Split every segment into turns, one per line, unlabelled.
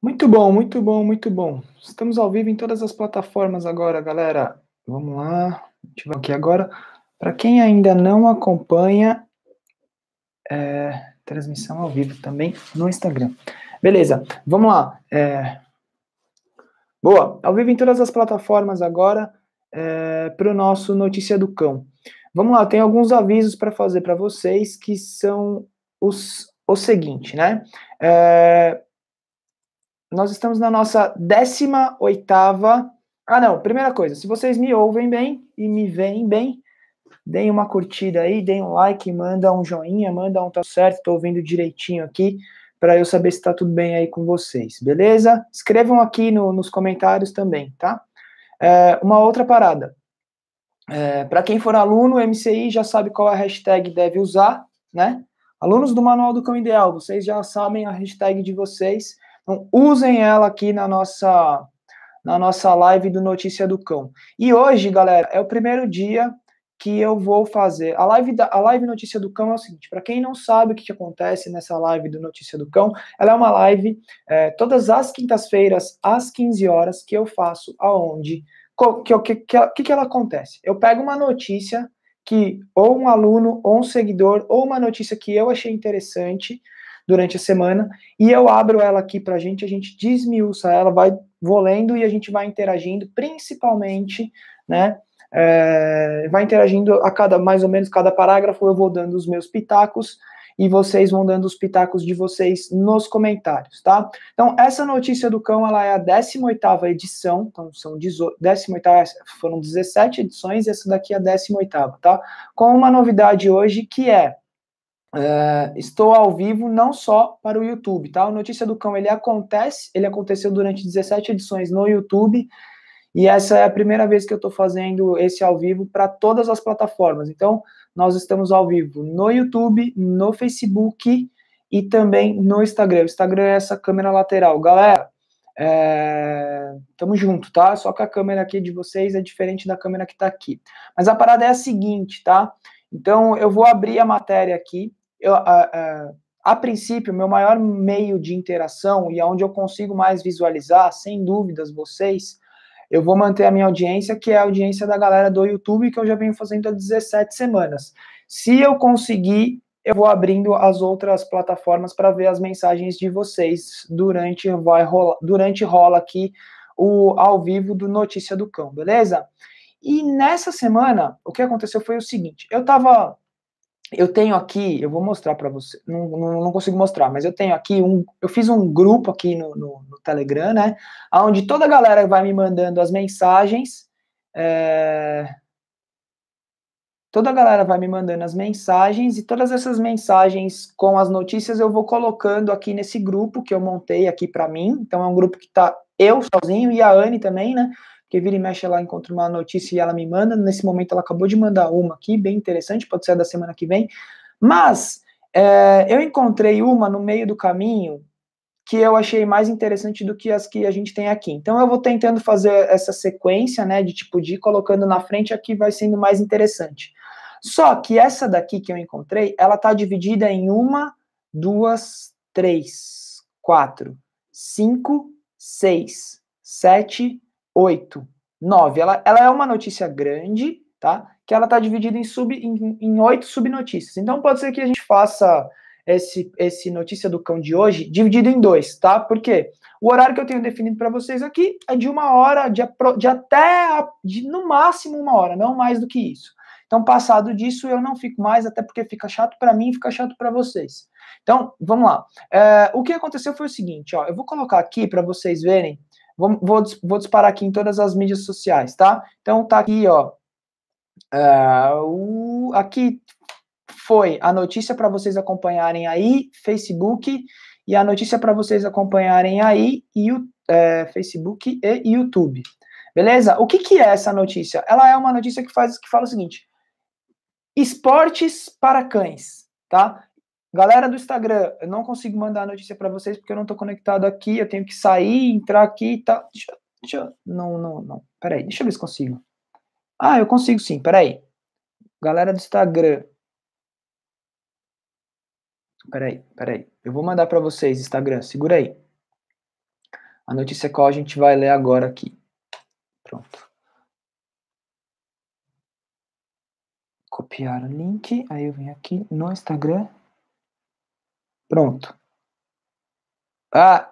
Muito bom, muito bom, muito bom. Estamos ao vivo em todas as plataformas agora, galera. Vamos lá, ativar aqui agora. Para quem ainda não acompanha, é, transmissão ao vivo também no Instagram. Beleza, vamos lá. É, boa, ao vivo em todas as plataformas agora é, para o nosso Notícia do Cão. Vamos lá, tem alguns avisos para fazer para vocês que são os, o seguinte, né? É, nós estamos na nossa 18 Ah, não, primeira coisa, se vocês me ouvem bem e me veem bem, deem uma curtida aí, deem um like, manda um joinha, manda um tá certo, tô ouvindo direitinho aqui, para eu saber se tá tudo bem aí com vocês, beleza? Escrevam aqui no, nos comentários também, tá? É, uma outra parada. É, para quem for aluno, o MCI já sabe qual é a hashtag deve usar, né? Alunos do Manual do Cão Ideal, vocês já sabem a hashtag de vocês. Então, usem ela aqui na nossa na nossa live do Notícia do Cão. E hoje, galera, é o primeiro dia que eu vou fazer. A live, da, a live Notícia do Cão é o seguinte: para quem não sabe o que, que, acontece nessa live do Notícia do Cão, ela é uma live é, todas as quintas-feiras, às 15 horas, que eu faço aonde. O que, que, que, que ela acontece? Eu pego uma notícia que ou um aluno, ou um seguidor, ou uma notícia que eu achei interessante, durante a semana. E eu abro ela aqui para a gente, a gente desmiuça ela, vai volendo lendo e a gente vai interagindo, principalmente, né? É, vai interagindo a cada mais ou menos cada parágrafo, eu vou dando os meus pitacos e vocês vão dando os pitacos de vocês nos comentários, tá? Então, essa notícia do cão, ela é a 18ª edição, então são 18 foram 17 edições, essa daqui é a 18ª, tá? Com uma novidade hoje que é Uh, estou ao vivo não só para o YouTube, tá? O Notícia do Cão ele acontece, ele aconteceu durante 17 edições no YouTube e essa é a primeira vez que eu estou fazendo esse ao vivo para todas as plataformas. Então, nós estamos ao vivo no YouTube, no Facebook e também no Instagram. O Instagram é essa câmera lateral, galera. É... Tamo junto, tá? Só que a câmera aqui de vocês é diferente da câmera que tá aqui. Mas a parada é a seguinte, tá? Então eu vou abrir a matéria aqui eu, a, a, a princípio, meu maior meio de interação e aonde eu consigo mais visualizar, sem dúvidas, vocês, eu vou manter a minha audiência, que é a audiência da galera do YouTube, que eu já venho fazendo há 17 semanas. Se eu conseguir, eu vou abrindo as outras plataformas para ver as mensagens de vocês durante vai rola, durante rola aqui o ao vivo do Notícia do Cão, beleza? E nessa semana, o que aconteceu foi o seguinte: eu estava eu tenho aqui, eu vou mostrar para você, não, não, não, consigo mostrar, mas eu tenho aqui um, eu fiz um grupo aqui no, no, no Telegram, né, onde toda a galera vai me mandando as mensagens, é, toda a galera vai me mandando as mensagens, e todas essas mensagens com as notícias eu vou colocando aqui nesse grupo que eu montei aqui para mim, então é um grupo que tá eu sozinho e a Anne também, né, porque vira e mexe ela encontra uma notícia e ela me manda. Nesse momento ela acabou de mandar uma aqui, bem interessante, pode ser da semana que vem. Mas é, eu encontrei uma no meio do caminho que eu achei mais interessante do que as que a gente tem aqui. Então eu vou tentando fazer essa sequência, né, de tipo de ir colocando na frente aqui vai sendo mais interessante. Só que essa daqui que eu encontrei, ela tá dividida em uma, duas, três, quatro, cinco, seis, sete, 8, 9. Ela, ela é uma notícia grande, tá? Que ela está dividida em, sub, em, oito subnotícias. Então pode ser que a gente faça esse, esse notícia do cão de hoje dividido em dois, tá? Porque o horário que eu tenho definido para vocês aqui é de uma hora, de, de até a, de, no máximo uma hora, não mais do que isso. Então, passado disso, eu não fico mais, até porque fica chato para mim, fica chato para vocês. Então, vamos lá. É, o que aconteceu foi o seguinte, ó, eu vou colocar aqui para vocês verem Vou, vou, vou disparar aqui em todas as mídias sociais, tá? Então tá aqui, ó. Uh, o, aqui foi a notícia para vocês acompanharem aí, Facebook, e a notícia para vocês acompanharem aí, e, é, Facebook e YouTube. Beleza? O que, que é essa notícia? Ela é uma notícia que faz que fala o seguinte: esportes para cães, tá? Galera do Instagram, eu não consigo mandar a notícia para vocês porque eu não estou conectado aqui, eu tenho que sair, entrar aqui e tá. tal. Deixa, deixa eu... Não, não, não. Peraí, deixa eu ver se consigo. Ah, eu consigo sim, peraí. Galera do Instagram. Peraí, peraí. Eu vou mandar para vocês, Instagram, segura aí. A notícia é qual a gente vai ler agora aqui. Pronto. Copiar o link, aí eu venho aqui no Instagram. Pronto. Ah.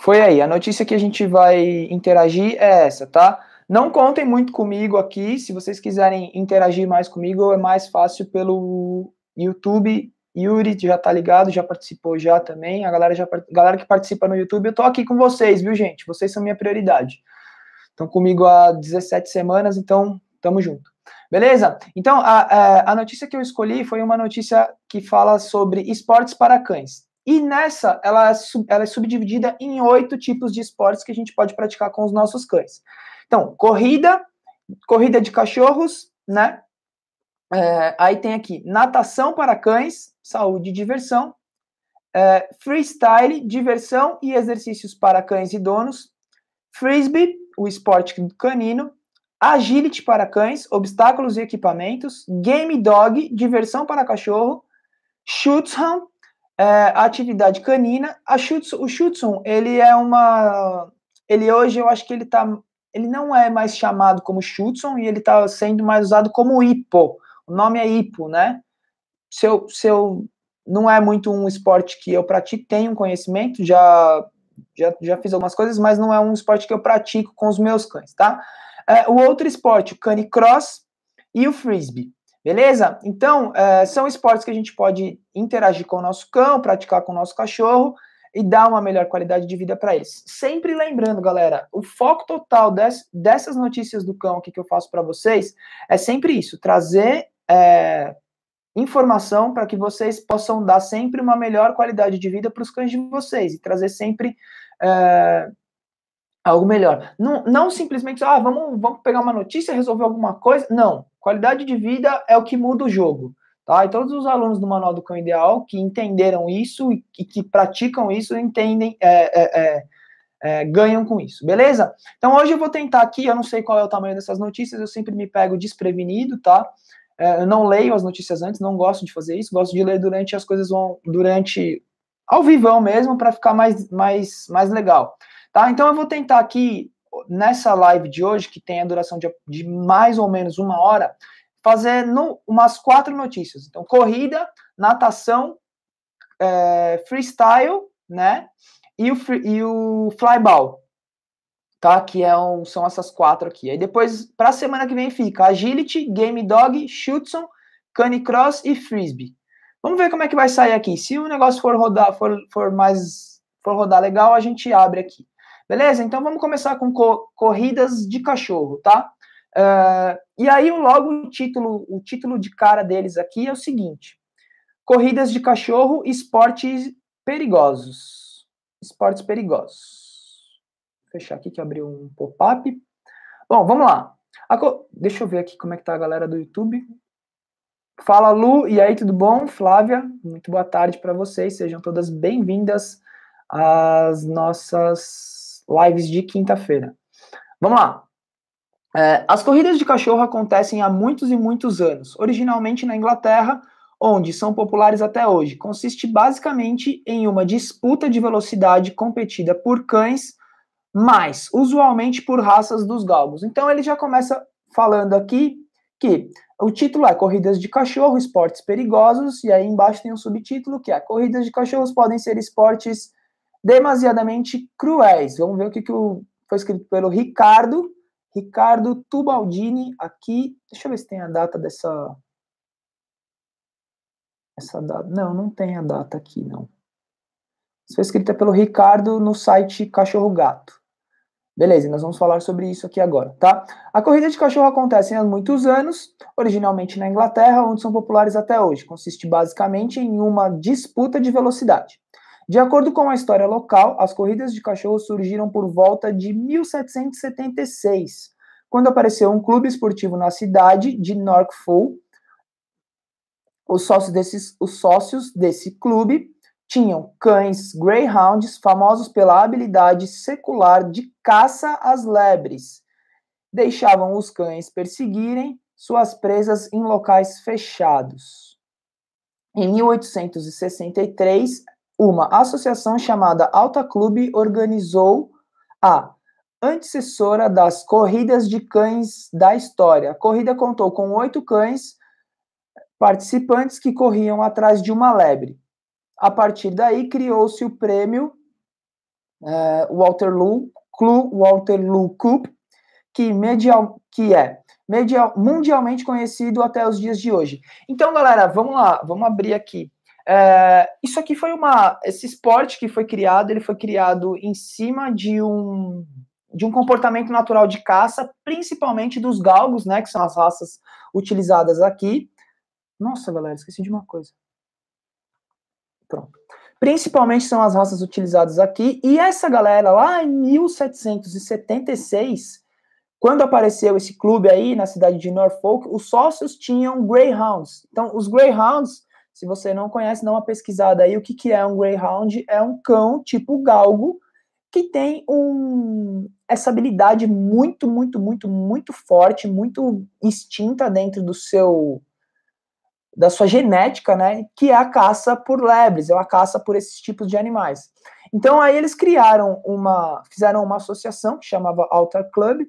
Foi aí. A notícia que a gente vai interagir é essa, tá? Não contem muito comigo aqui. Se vocês quiserem interagir mais comigo, é mais fácil pelo YouTube. Yuri já tá ligado, já participou já também. A galera, já, a galera que participa no YouTube, eu tô aqui com vocês, viu, gente? Vocês são minha prioridade. Estão comigo há 17 semanas, então tamo junto. Beleza? Então, a, é, a notícia que eu escolhi foi uma notícia que fala sobre esportes para cães. E nessa, ela, é ela é subdividida em oito tipos de esportes que a gente pode praticar com os nossos cães. Então, corrida, corrida de cachorros, né? É, aí tem aqui natação para cães, saúde e diversão, é, freestyle, diversão e exercícios para cães e donos, frisbee, o esporte canino, Agility para cães, obstáculos e equipamentos, Game Dog, diversão para cachorro, Schutzhund, é, atividade canina. A Schutz, o Schutzhund, ele é uma... Ele hoje, eu acho que ele tá... Ele não é mais chamado como Schutzhund e ele está sendo mais usado como Hippo. O nome é Hippo, né? Seu seu não é muito um esporte que eu pratico, tenho conhecimento, já, já, já fiz algumas coisas, mas não é um esporte que eu pratico com os meus cães, tá? É, o outro esporte, o canicross e o frisbee. Beleza? Então, é, são esportes que a gente pode interagir com o nosso cão, praticar com o nosso cachorro e dar uma melhor qualidade de vida para eles. Sempre lembrando, galera, o foco total des, dessas notícias do cão aqui que eu faço para vocês é sempre isso: trazer é, informação para que vocês possam dar sempre uma melhor qualidade de vida para os cães de vocês e trazer sempre é, algo melhor. Não, não simplesmente, ah, vamos, vamos pegar uma notícia, resolver alguma coisa. Não. Qualidade de vida é o que muda o jogo. Tá? E todos os alunos do Manual do Cão Ideal que entenderam isso e que, que praticam isso entendem, é, é, é, é, ganham com isso, beleza? Então hoje eu vou tentar aqui, eu não sei qual é o tamanho dessas notícias, eu sempre me pego desprevenido, tá? É, eu não leio as notícias antes, não gosto de fazer isso, gosto de ler durante as coisas vão durante ao vivão mesmo para ficar mais, mais, mais legal. Tá? Então eu vou tentar aqui, nessa live de hoje, que tem a duração de, de mais ou menos uma hora, fazer no, umas quatro notícias. Então, corrida, natação, é, freestyle, né? E o, e o flyball, tá? Que é um, são essas quatro aqui. Aí depois, para a semana que vem, fica agility, game dog, shootson, canicross e frisbee. Vamos ver como é que vai sair aqui. Se o negócio for rodar, for, for mais, for rodar legal, a gente abre aqui. Beleza? Então vamos começar com co corridas de cachorro, tá? Uh, e aí logo o título, o título de cara deles aqui é o seguinte: corridas de cachorro, esportes perigosos. Esportes perigosos. Vou fechar aqui que abriu um pop-up. Bom, vamos lá. Deixa eu ver aqui como é que tá a galera do YouTube. Fala Lu, e aí, tudo bom? Flávia, muito boa tarde para vocês. Sejam todas bem-vindas às nossas lives de quinta-feira. Vamos lá. É, as corridas de cachorro acontecem há muitos e muitos anos, originalmente na Inglaterra, onde são populares até hoje. Consiste basicamente em uma disputa de velocidade competida por cães, mas usualmente por raças dos galgos. Então ele já começa falando aqui que o título é Corridas de Cachorro, Esportes Perigosos, e aí embaixo tem um subtítulo que é Corridas de Cachorros podem ser esportes demasiadamente cruéis. Vamos ver o que, que foi escrito pelo Ricardo, Ricardo Tubaldini, aqui. Deixa eu ver se tem a data dessa. Essa data. Não, não tem a data aqui, não. Isso foi escrito pelo Ricardo no site Cachorro Gato. Beleza, nós vamos falar sobre isso aqui agora, tá? A corrida de cachorro acontece há muitos anos, originalmente na Inglaterra, onde são populares até hoje. Consiste basicamente em uma disputa de velocidade. De acordo com a história local, as corridas de cachorros surgiram por volta de 1776, quando apareceu um clube esportivo na cidade de Norfolk. Os sócios, desses, os sócios desse clube tinham cães greyhounds, famosos pela habilidade secular de caça às lebres. Deixavam os cães perseguirem suas presas em locais fechados. Em 1863, uma associação chamada Alta Clube organizou a antecessora das corridas de cães da história. A corrida contou com oito cães participantes que corriam atrás de uma lebre. A partir daí criou-se o prêmio é, Waterloo, Clu, Waterloo Cup, que, medial, que é medial, mundialmente conhecido até os dias de hoje. Então, galera, vamos lá, vamos abrir aqui é, isso aqui foi uma. Esse esporte que foi criado, ele foi criado em cima de um de um comportamento natural de caça, principalmente dos galgos, né, que são as raças utilizadas aqui. Nossa, galera, esqueci de uma coisa. Pronto. Principalmente são as raças utilizadas aqui. E essa galera lá em 1776, quando apareceu esse clube aí na cidade de Norfolk, os sócios tinham greyhounds. Então, os greyhounds se você não conhece, dá uma pesquisada aí. O que, que é um greyhound? É um cão tipo galgo que tem um, essa habilidade muito, muito, muito, muito forte, muito instinta dentro do seu da sua genética, né, que é a caça por lebres, é a caça por esses tipos de animais. Então aí eles criaram uma, fizeram uma associação que chamava Altar Club,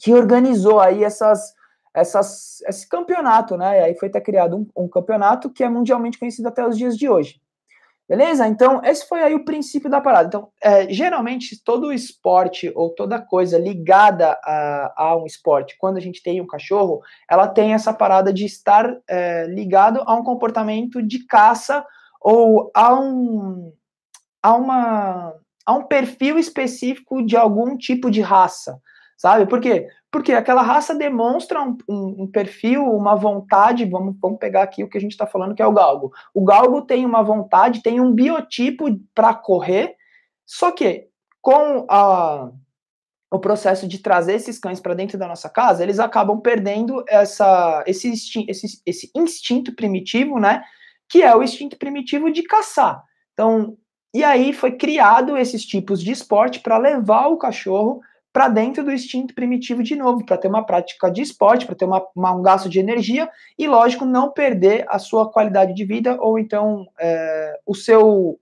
que organizou aí essas essas, esse campeonato, né? E aí foi até criado um, um, campeonato que é mundialmente conhecido até os dias de hoje. Beleza? Então, esse foi aí o princípio da parada. Então, é, geralmente, todo esporte ou toda coisa ligada a, a, um esporte, quando a gente tem um cachorro, ela tem essa parada de estar é, ligado a um comportamento de caça ou a um, a, uma, a um perfil específico de algum tipo de raça. Sabe por quê? Porque aquela raça demonstra um, um, um perfil, uma vontade. Vamos, vamos pegar aqui o que a gente está falando, que é o galgo. O galgo tem uma vontade, tem um biotipo para correr, só que com a, o processo de trazer esses cães para dentro da nossa casa, eles acabam perdendo essa, esse, instinto, esse, esse instinto primitivo, né? Que é o instinto primitivo de caçar. Então, e aí foi criado esses tipos de esporte para levar o cachorro para dentro do instinto primitivo de novo, para ter uma prática de esporte, para ter uma, uma, um gasto de energia e, lógico, não perder a sua qualidade de vida ou então é, o seu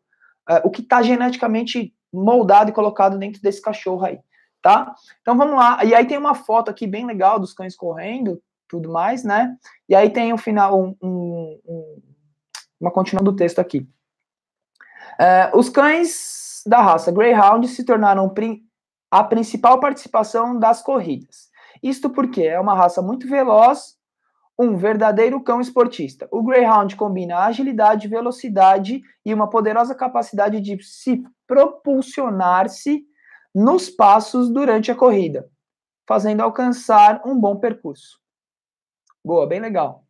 é, o que está geneticamente moldado e colocado dentro desse cachorro aí, tá? Então vamos lá. E aí tem uma foto aqui bem legal dos cães correndo, tudo mais, né? E aí tem um final, um, um, uma continuação do texto aqui. É, os cães da raça Greyhound se tornaram a principal participação das corridas. Isto porque é uma raça muito veloz, um verdadeiro cão esportista. O Greyhound combina agilidade, velocidade e uma poderosa capacidade de se propulsionar-se nos passos durante a corrida, fazendo alcançar um bom percurso. Boa, bem legal.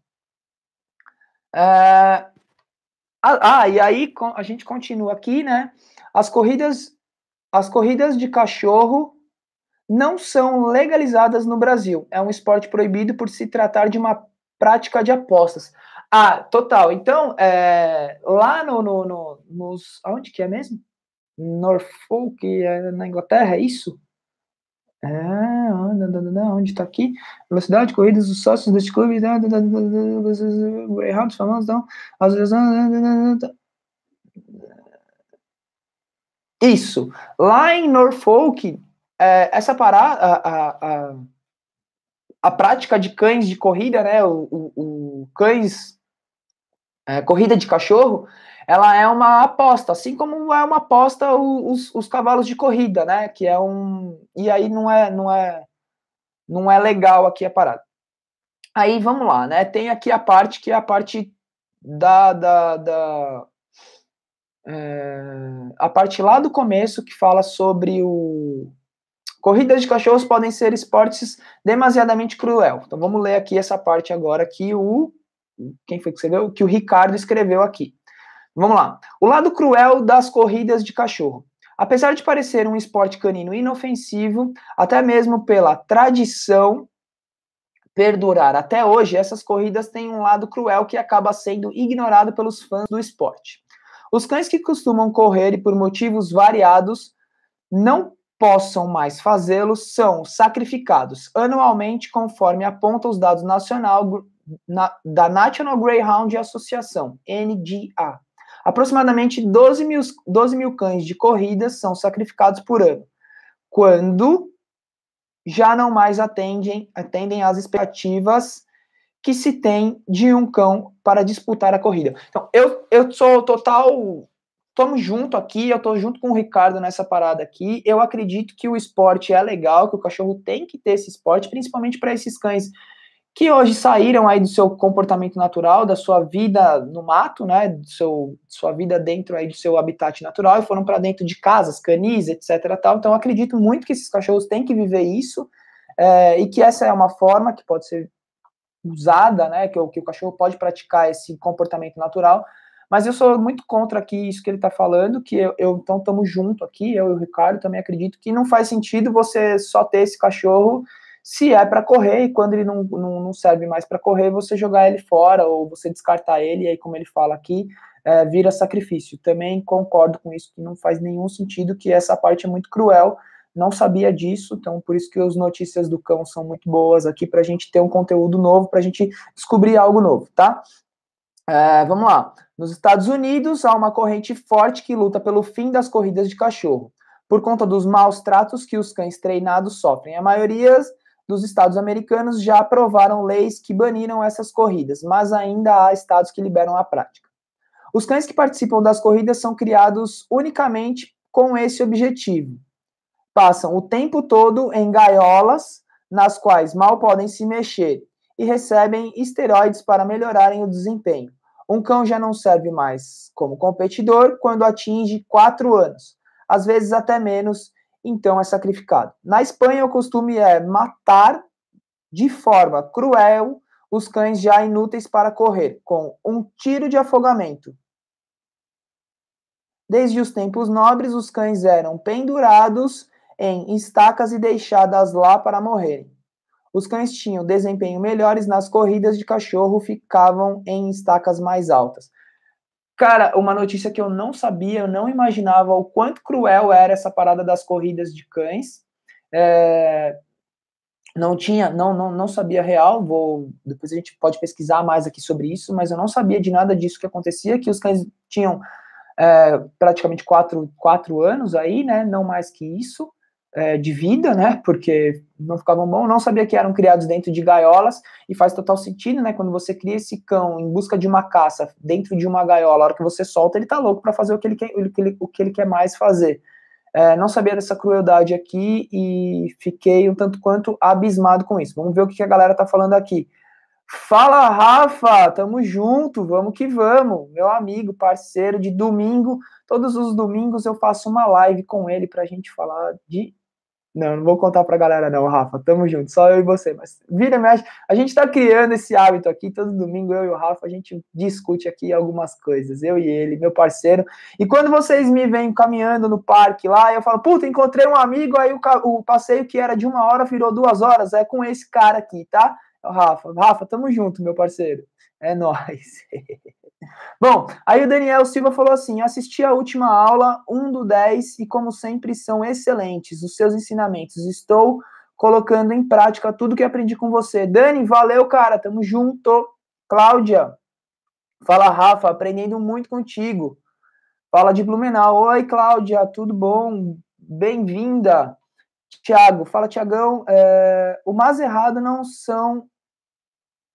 Uh, ah, e aí a gente continua aqui, né? As corridas as corridas de cachorro não são legalizadas no Brasil. É um esporte proibido por se tratar de uma prática de apostas. Ah, total. Então, é, lá no, no, no, nos. Onde que é mesmo? Norfolk, é na Inglaterra, é isso? É, onde está aqui? Velocidade, corridas dos sócios deste clube. Greyhounds famosos, então. Isso. Lá em Norfolk, é, essa parada, a, a, a, prática de cães de corrida, né, o, o, o cães, é, corrida de cachorro, ela é uma aposta, assim como é uma aposta os, os cavalos de corrida, né, que é um, e aí não é, não é, não é legal aqui a parada. Aí vamos lá, né, tem aqui a parte que é a parte da, da, da é, a parte lá do começo que fala sobre o. Corridas de cachorros podem ser esportes demasiadamente cruel. Então vamos ler aqui essa parte agora que o. Quem foi que escreveu? Que o Ricardo escreveu aqui. Vamos lá. O lado cruel das corridas de cachorro. Apesar de parecer um esporte canino inofensivo, até mesmo pela tradição perdurar até hoje, essas corridas têm um lado cruel que acaba sendo ignorado pelos fãs do esporte. Os cães que costumam correr e por motivos variados não possam mais fazê-lo são sacrificados anualmente, conforme aponta os dados nacional, na, da National Greyhound Association, NGA. Aproximadamente 12 mil, 12 mil cães de corridas são sacrificados por ano, quando já não mais atendem, atendem às expectativas que se tem de um cão para disputar a corrida. Então, eu, eu sou total. Estamos junto aqui, eu estou junto com o Ricardo nessa parada aqui. Eu acredito que o esporte é legal, que o cachorro tem que ter esse esporte, principalmente para esses cães que hoje saíram aí do seu comportamento natural, da sua vida no mato, né, do seu, sua vida dentro aí do seu habitat natural e foram para dentro de casas, canis, etc. Tal. Então, acredito muito que esses cachorros têm que viver isso é, e que essa é uma forma que pode ser usada, né, que é o, que o cachorro pode praticar esse comportamento natural, mas eu sou muito contra aqui isso que ele está falando, que eu, eu então estamos junto aqui, eu e o Ricardo também acredito que não faz sentido você só ter esse cachorro se é para correr e quando ele não, não, não serve mais para correr, você jogar ele fora ou você descartar ele, e aí, como ele fala aqui, é, vira sacrifício. Também concordo com isso, que não faz nenhum sentido, que essa parte é muito cruel não sabia disso, então por isso que as notícias do cão são muito boas aqui para a gente ter um conteúdo novo, para a gente descobrir algo novo, tá? É, vamos lá. Nos Estados Unidos há uma corrente forte que luta pelo fim das corridas de cachorro, por conta dos maus tratos que os cães treinados sofrem. A maioria dos estados americanos já aprovaram leis que baniram essas corridas, mas ainda há estados que liberam a prática. Os cães que participam das corridas são criados unicamente com esse objetivo passam o tempo todo em gaiolas nas quais mal podem se mexer e recebem esteroides para melhorarem o desempenho. Um cão já não serve mais como competidor quando atinge 4 anos, às vezes até menos, então é sacrificado. Na Espanha, o costume é matar de forma cruel os cães já inúteis para correr, com um tiro de afogamento. Desde os tempos nobres, os cães eram pendurados em estacas e deixadas lá para morrerem. Os cães tinham desempenho melhores nas corridas de cachorro, ficavam em estacas mais altas. Cara, uma notícia que eu não sabia, eu não imaginava o quanto cruel era essa parada das corridas de cães. É, não tinha, não, não, não sabia real, vou, depois a gente pode pesquisar mais aqui sobre isso, mas eu não sabia de nada disso que acontecia, que os cães tinham é, praticamente quatro, quatro anos aí, né, não mais que isso, é, de vida, né? Porque não ficavam bom, não sabia que eram criados dentro de gaiolas, e faz total sentido, né? Quando você cria esse cão em busca de uma caça dentro de uma gaiola, a hora que você solta, ele tá louco para fazer o que ele quer, o que ele, o que ele quer mais fazer. É, não sabia dessa crueldade aqui e fiquei um tanto quanto abismado com isso. Vamos ver o que a galera tá falando aqui. Fala, Rafa! Tamo junto, vamos que vamos! Meu amigo, parceiro de domingo. Todos os domingos eu faço uma live com ele para a gente falar de não, não vou contar pra galera não, Rafa. Tamo junto, só eu e você. Mas vira e mexe. A gente tá criando esse hábito aqui. Todo domingo eu e o Rafa, a gente discute aqui algumas coisas. Eu e ele, meu parceiro. E quando vocês me vêm caminhando no parque lá, eu falo, puta, encontrei um amigo, aí o, o passeio que era de uma hora virou duas horas. É com esse cara aqui, tá? É o Rafa. Rafa, tamo junto, meu parceiro. É nóis. Bom, aí o Daniel Silva falou assim: assisti a última aula, um do 10, e como sempre, são excelentes os seus ensinamentos. Estou colocando em prática tudo que aprendi com você. Dani, valeu, cara, tamo junto. Cláudia, fala Rafa, aprendendo muito contigo. Fala de Blumenau. Oi, Cláudia, tudo bom? Bem-vinda. Tiago, fala, Tiagão. É... Eh, o mais errado não são.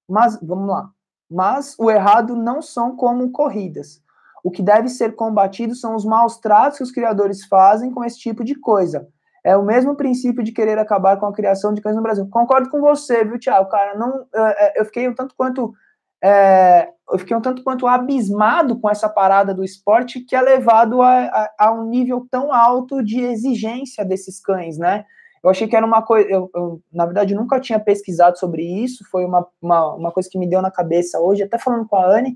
Mas, vamos lá. Mas o errado não são como corridas. O que deve ser combatido são os maus tratos que os criadores fazem com esse tipo de coisa. É o mesmo princípio de querer acabar com a criação de cães no Brasil. Concordo com você, viu, Tiago? Cara, não, eh, eh, eu fiquei um tanto quanto é, eu fiquei um tanto quanto abismado com essa parada do esporte que é levado a, a, a um nível tão alto de exigência desses cães, né? Eu achei que era uma coisa. Eu, eu, na verdade, nunca tinha pesquisado sobre isso, foi uma, uma, uma, coisa que me deu na cabeça hoje, até falando com a Anne.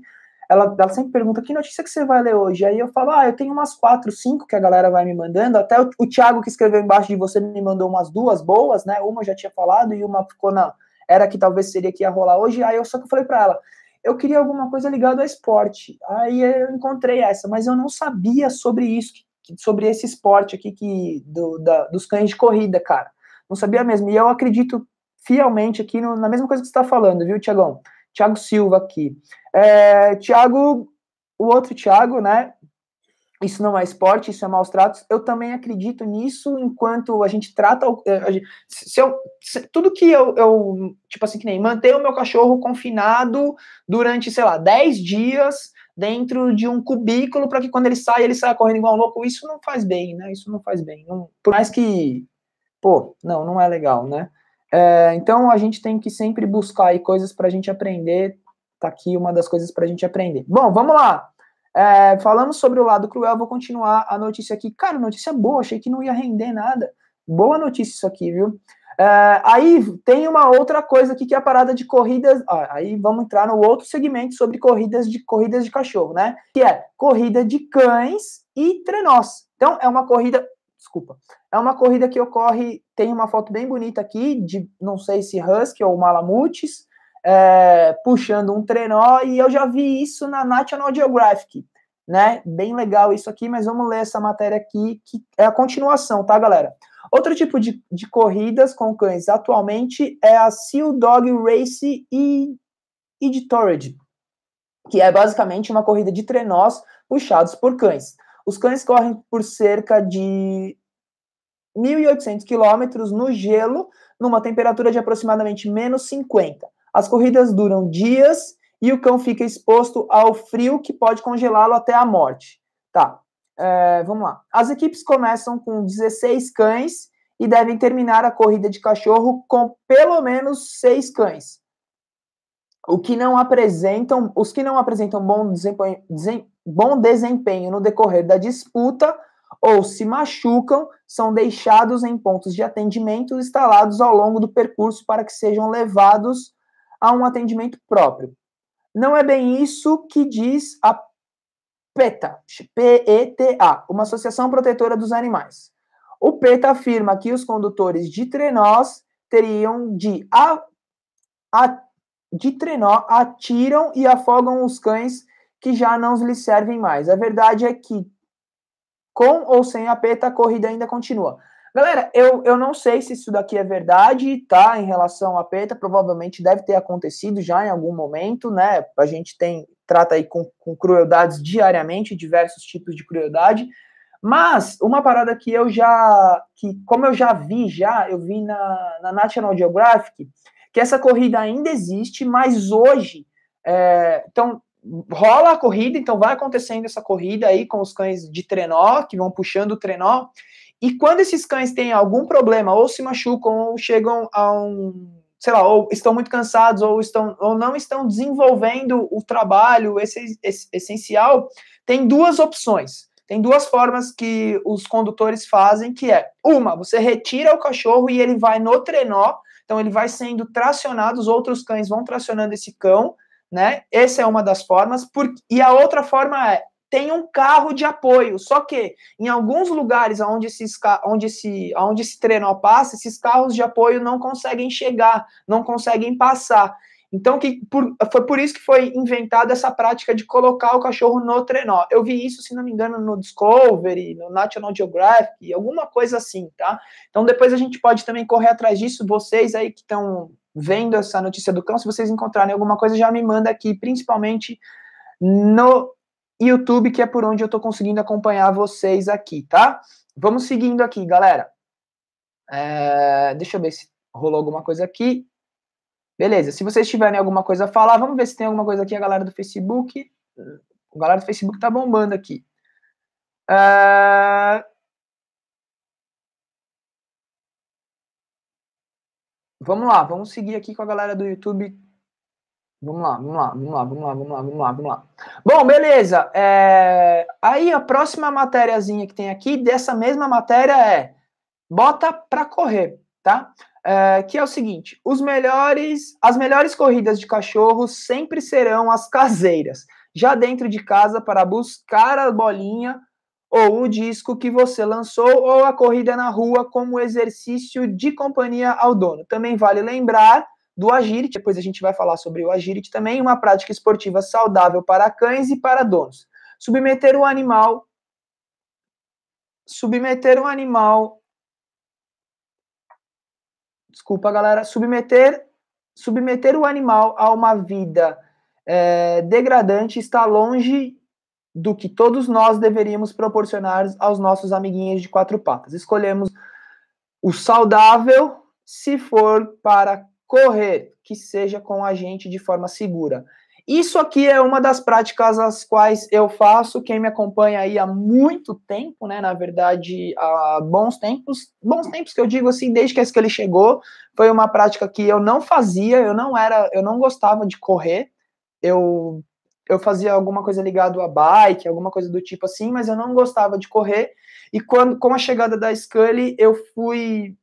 Ela, ela sempre pergunta que notícia que você vai ler hoje. Aí eu falo, ah, eu tenho umas quatro, cinco que a galera vai me mandando. Até o, o Thiago que escreveu embaixo de você me mandou umas duas boas, né? Uma eu já tinha falado e uma ficou na. Era que talvez seria que ia rolar hoje. Aí eu só que eu falei para ela, eu queria alguma coisa ligada a esporte. Aí eu encontrei essa, mas eu não sabia sobre isso, que sobre esse esporte aqui que do, da, dos cães de corrida, cara. Não sabia mesmo. E eu acredito fielmente aqui no, na mesma coisa que você está falando, viu, Tiagão? Tiago Silva aqui. É, Tiago, o outro Tiago, né? Isso não é esporte, isso é maus tratos. Eu também acredito nisso enquanto a gente trata. É, a gente, se eu, se, tudo que eu, eu, tipo assim, que nem manter o meu cachorro confinado durante, sei lá, 10 dias dentro de um cubículo para que quando ele sai, ele saia correndo igual um louco. Isso não faz bem, né? Isso não faz bem. Não, por mais que, pô, não, não é legal, né? É, então a gente tem que sempre buscar aí coisas para a gente aprender. Tá aqui uma das coisas para a gente aprender. Bom, vamos lá. É, falamos sobre o lado cruel, vou continuar a notícia aqui. Cara, notícia boa, achei que não ia render nada. Boa notícia isso aqui, viu? Ah, aí tem uma outra coisa aqui que é a parada de corridas. Ah, aí vamos entrar no outro segmento sobre corridas de corridas de cachorro, né? Que é corrida de cães e trenós. Então é uma corrida, desculpa, é uma corrida que ocorre. Tem uma foto bem bonita aqui de não sei se husky ou malamutes é, puxando um trenó e eu já vi isso na National Geographic. Né? Bem legal isso aqui, mas vamos ler essa matéria aqui, que é a continuação, tá, galera? Outro tipo de, de corridas com cães atualmente é a Seal Dog Race e, e de Torrid, que é basicamente uma corrida de trenós puxados por cães. Os cães correm por cerca de 1.800 quilômetros no gelo, numa temperatura de aproximadamente menos 50. As corridas duram dias e o cão fica exposto ao frio que pode congelá-lo até a morte. Tá. É, vamos lá. As equipes começam com 16 cães e devem terminar a corrida de cachorro com pelo menos seis cães. O que não apresentam, os que não apresentam bom desempenho, desem, bom desempenho no decorrer da disputa ou se machucam são deixados em pontos de atendimento instalados ao longo do percurso para que sejam levados a um atendimento próprio. Não é bem isso que diz a PETA, P-E-T-A, uma associação protetora dos animais. O PETA afirma que os condutores de trenós teriam de a, a, de trenó atiram e afogam os cães que já não lhes servem mais. A verdade é que com ou sem a PETA a corrida ainda continua. Galera, eu, eu não sei se isso daqui é verdade, tá? Em relação à perda, provavelmente deve ter acontecido já em algum momento, né? A gente tem, trata aí com, com crueldades diariamente, diversos tipos de crueldade. Mas uma parada que eu já. que como eu já vi já, eu vi na, na National Geographic, que essa corrida ainda existe, mas hoje. É, então, rola a corrida, então vai acontecendo essa corrida aí com os cães de trenó, que vão puxando o trenó, e quando esses cães têm algum problema, ou se machucam, ou chegam a um, sei lá, ou estão muito cansados, ou, estão, ou não estão desenvolvendo o trabalho esse, esse, essencial, tem duas opções. Tem duas formas que os condutores fazem, que é uma, você retira o cachorro e ele vai no trenó, então ele vai sendo tracionado, os outros cães vão tracionando esse cão, né? Essa é uma das formas. Por... E a outra forma é tem um carro de apoio. Só que em alguns lugares onde esses, onde se, onde esse trenó passa, esses carros de apoio não conseguem chegar, não conseguem passar. Então, que por, foi por isso que foi inventada essa prática de colocar o cachorro no trenó. Eu vi isso, se não me engano, no Discovery, no National Geographic, alguma coisa assim, tá? Então, depois a gente pode também correr atrás disso. Vocês aí que estão vendo essa notícia do cão, se vocês encontrarem alguma coisa, já me manda aqui, principalmente no YouTube, que é por onde eu estou conseguindo acompanhar vocês aqui, tá? Vamos seguindo aqui, galera. É, deixa eu ver se rolou alguma coisa aqui. Beleza, se vocês tiverem alguma coisa a falar, vamos ver se tem alguma coisa aqui, a galera do Facebook. A galera do Facebook tá bombando aqui. É... Vamos lá, vamos seguir aqui com a galera do YouTube Vamos lá, vamos lá, vamos lá, vamos lá, vamos lá, vamos lá, vamos lá. Bom, beleza. É... Aí a próxima matériazinha que tem aqui, dessa mesma matéria, é bota para correr, tá? É... que é o seguinte: os melhores, as melhores corridas de cachorro sempre serão as caseiras, já dentro de casa para buscar a bolinha ou o disco que você lançou ou a corrida na rua como exercício de companhia ao dono. Também vale lembrar do Agility, depois a gente vai falar sobre o Agility também, uma prática esportiva saudável para cães e para donos. Submeter o um animal submeter um animal Desculpa, galera, submeter submeter o animal a uma vida é, degradante está longe do que todos nós deveríamos proporcionar aos nossos amiguinhos de quatro patas. Escolhemos o saudável se for para correr, que seja com a gente de forma segura. Isso aqui é uma das práticas as quais eu faço. Quem me acompanha aí há muito tempo, né? Na verdade, há bons tempos, bons tempos que eu digo assim, desde que a escola chegou, foi uma prática que eu não fazia, eu não era, eu não gostava de correr. Eu eu fazia alguma coisa ligado a bike, alguma coisa do tipo assim, mas eu não gostava de correr. E quando com a chegada da Scully, eu fui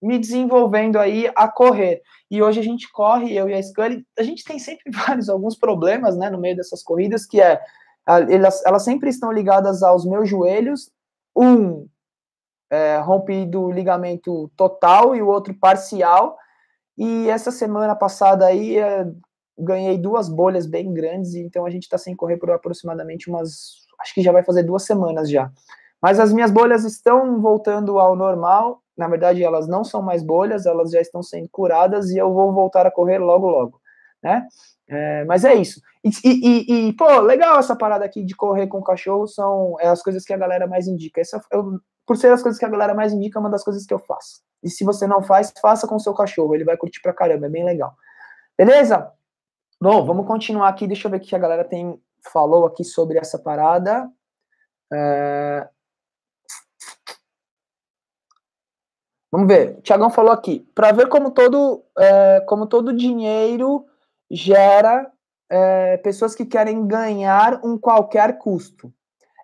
me desenvolvendo aí a correr. E hoje a gente corre, eu e a Scully, a gente tem sempre vários, alguns problemas, né, no meio dessas corridas, que é, elas, elas sempre estão ligadas aos meus joelhos, um é, rompido ligamento total e o outro parcial, e essa semana passada aí é, ganhei duas bolhas bem grandes, então a gente está sem correr por aproximadamente umas, acho que já vai fazer duas semanas já. Mas as minhas bolhas estão voltando ao normal, na verdade, elas não são mais bolhas, elas já estão sendo curadas e eu vou voltar a correr logo, logo, né? É, mas é isso. E, e, e, pô, legal essa parada aqui de correr com o cachorro, são é as coisas que a galera mais indica. Essa, eu, por ser as coisas que a galera mais indica, é uma das coisas que eu faço. E se você não faz, faça com o seu cachorro, ele vai curtir pra caramba, é bem legal. Beleza? Bom, vamos continuar aqui, deixa eu ver o que a galera tem falou aqui sobre essa parada. É, Vamos ver. O Tiagão falou aqui. Para ver como todo, é, como todo dinheiro gera é, pessoas que querem ganhar um qualquer custo.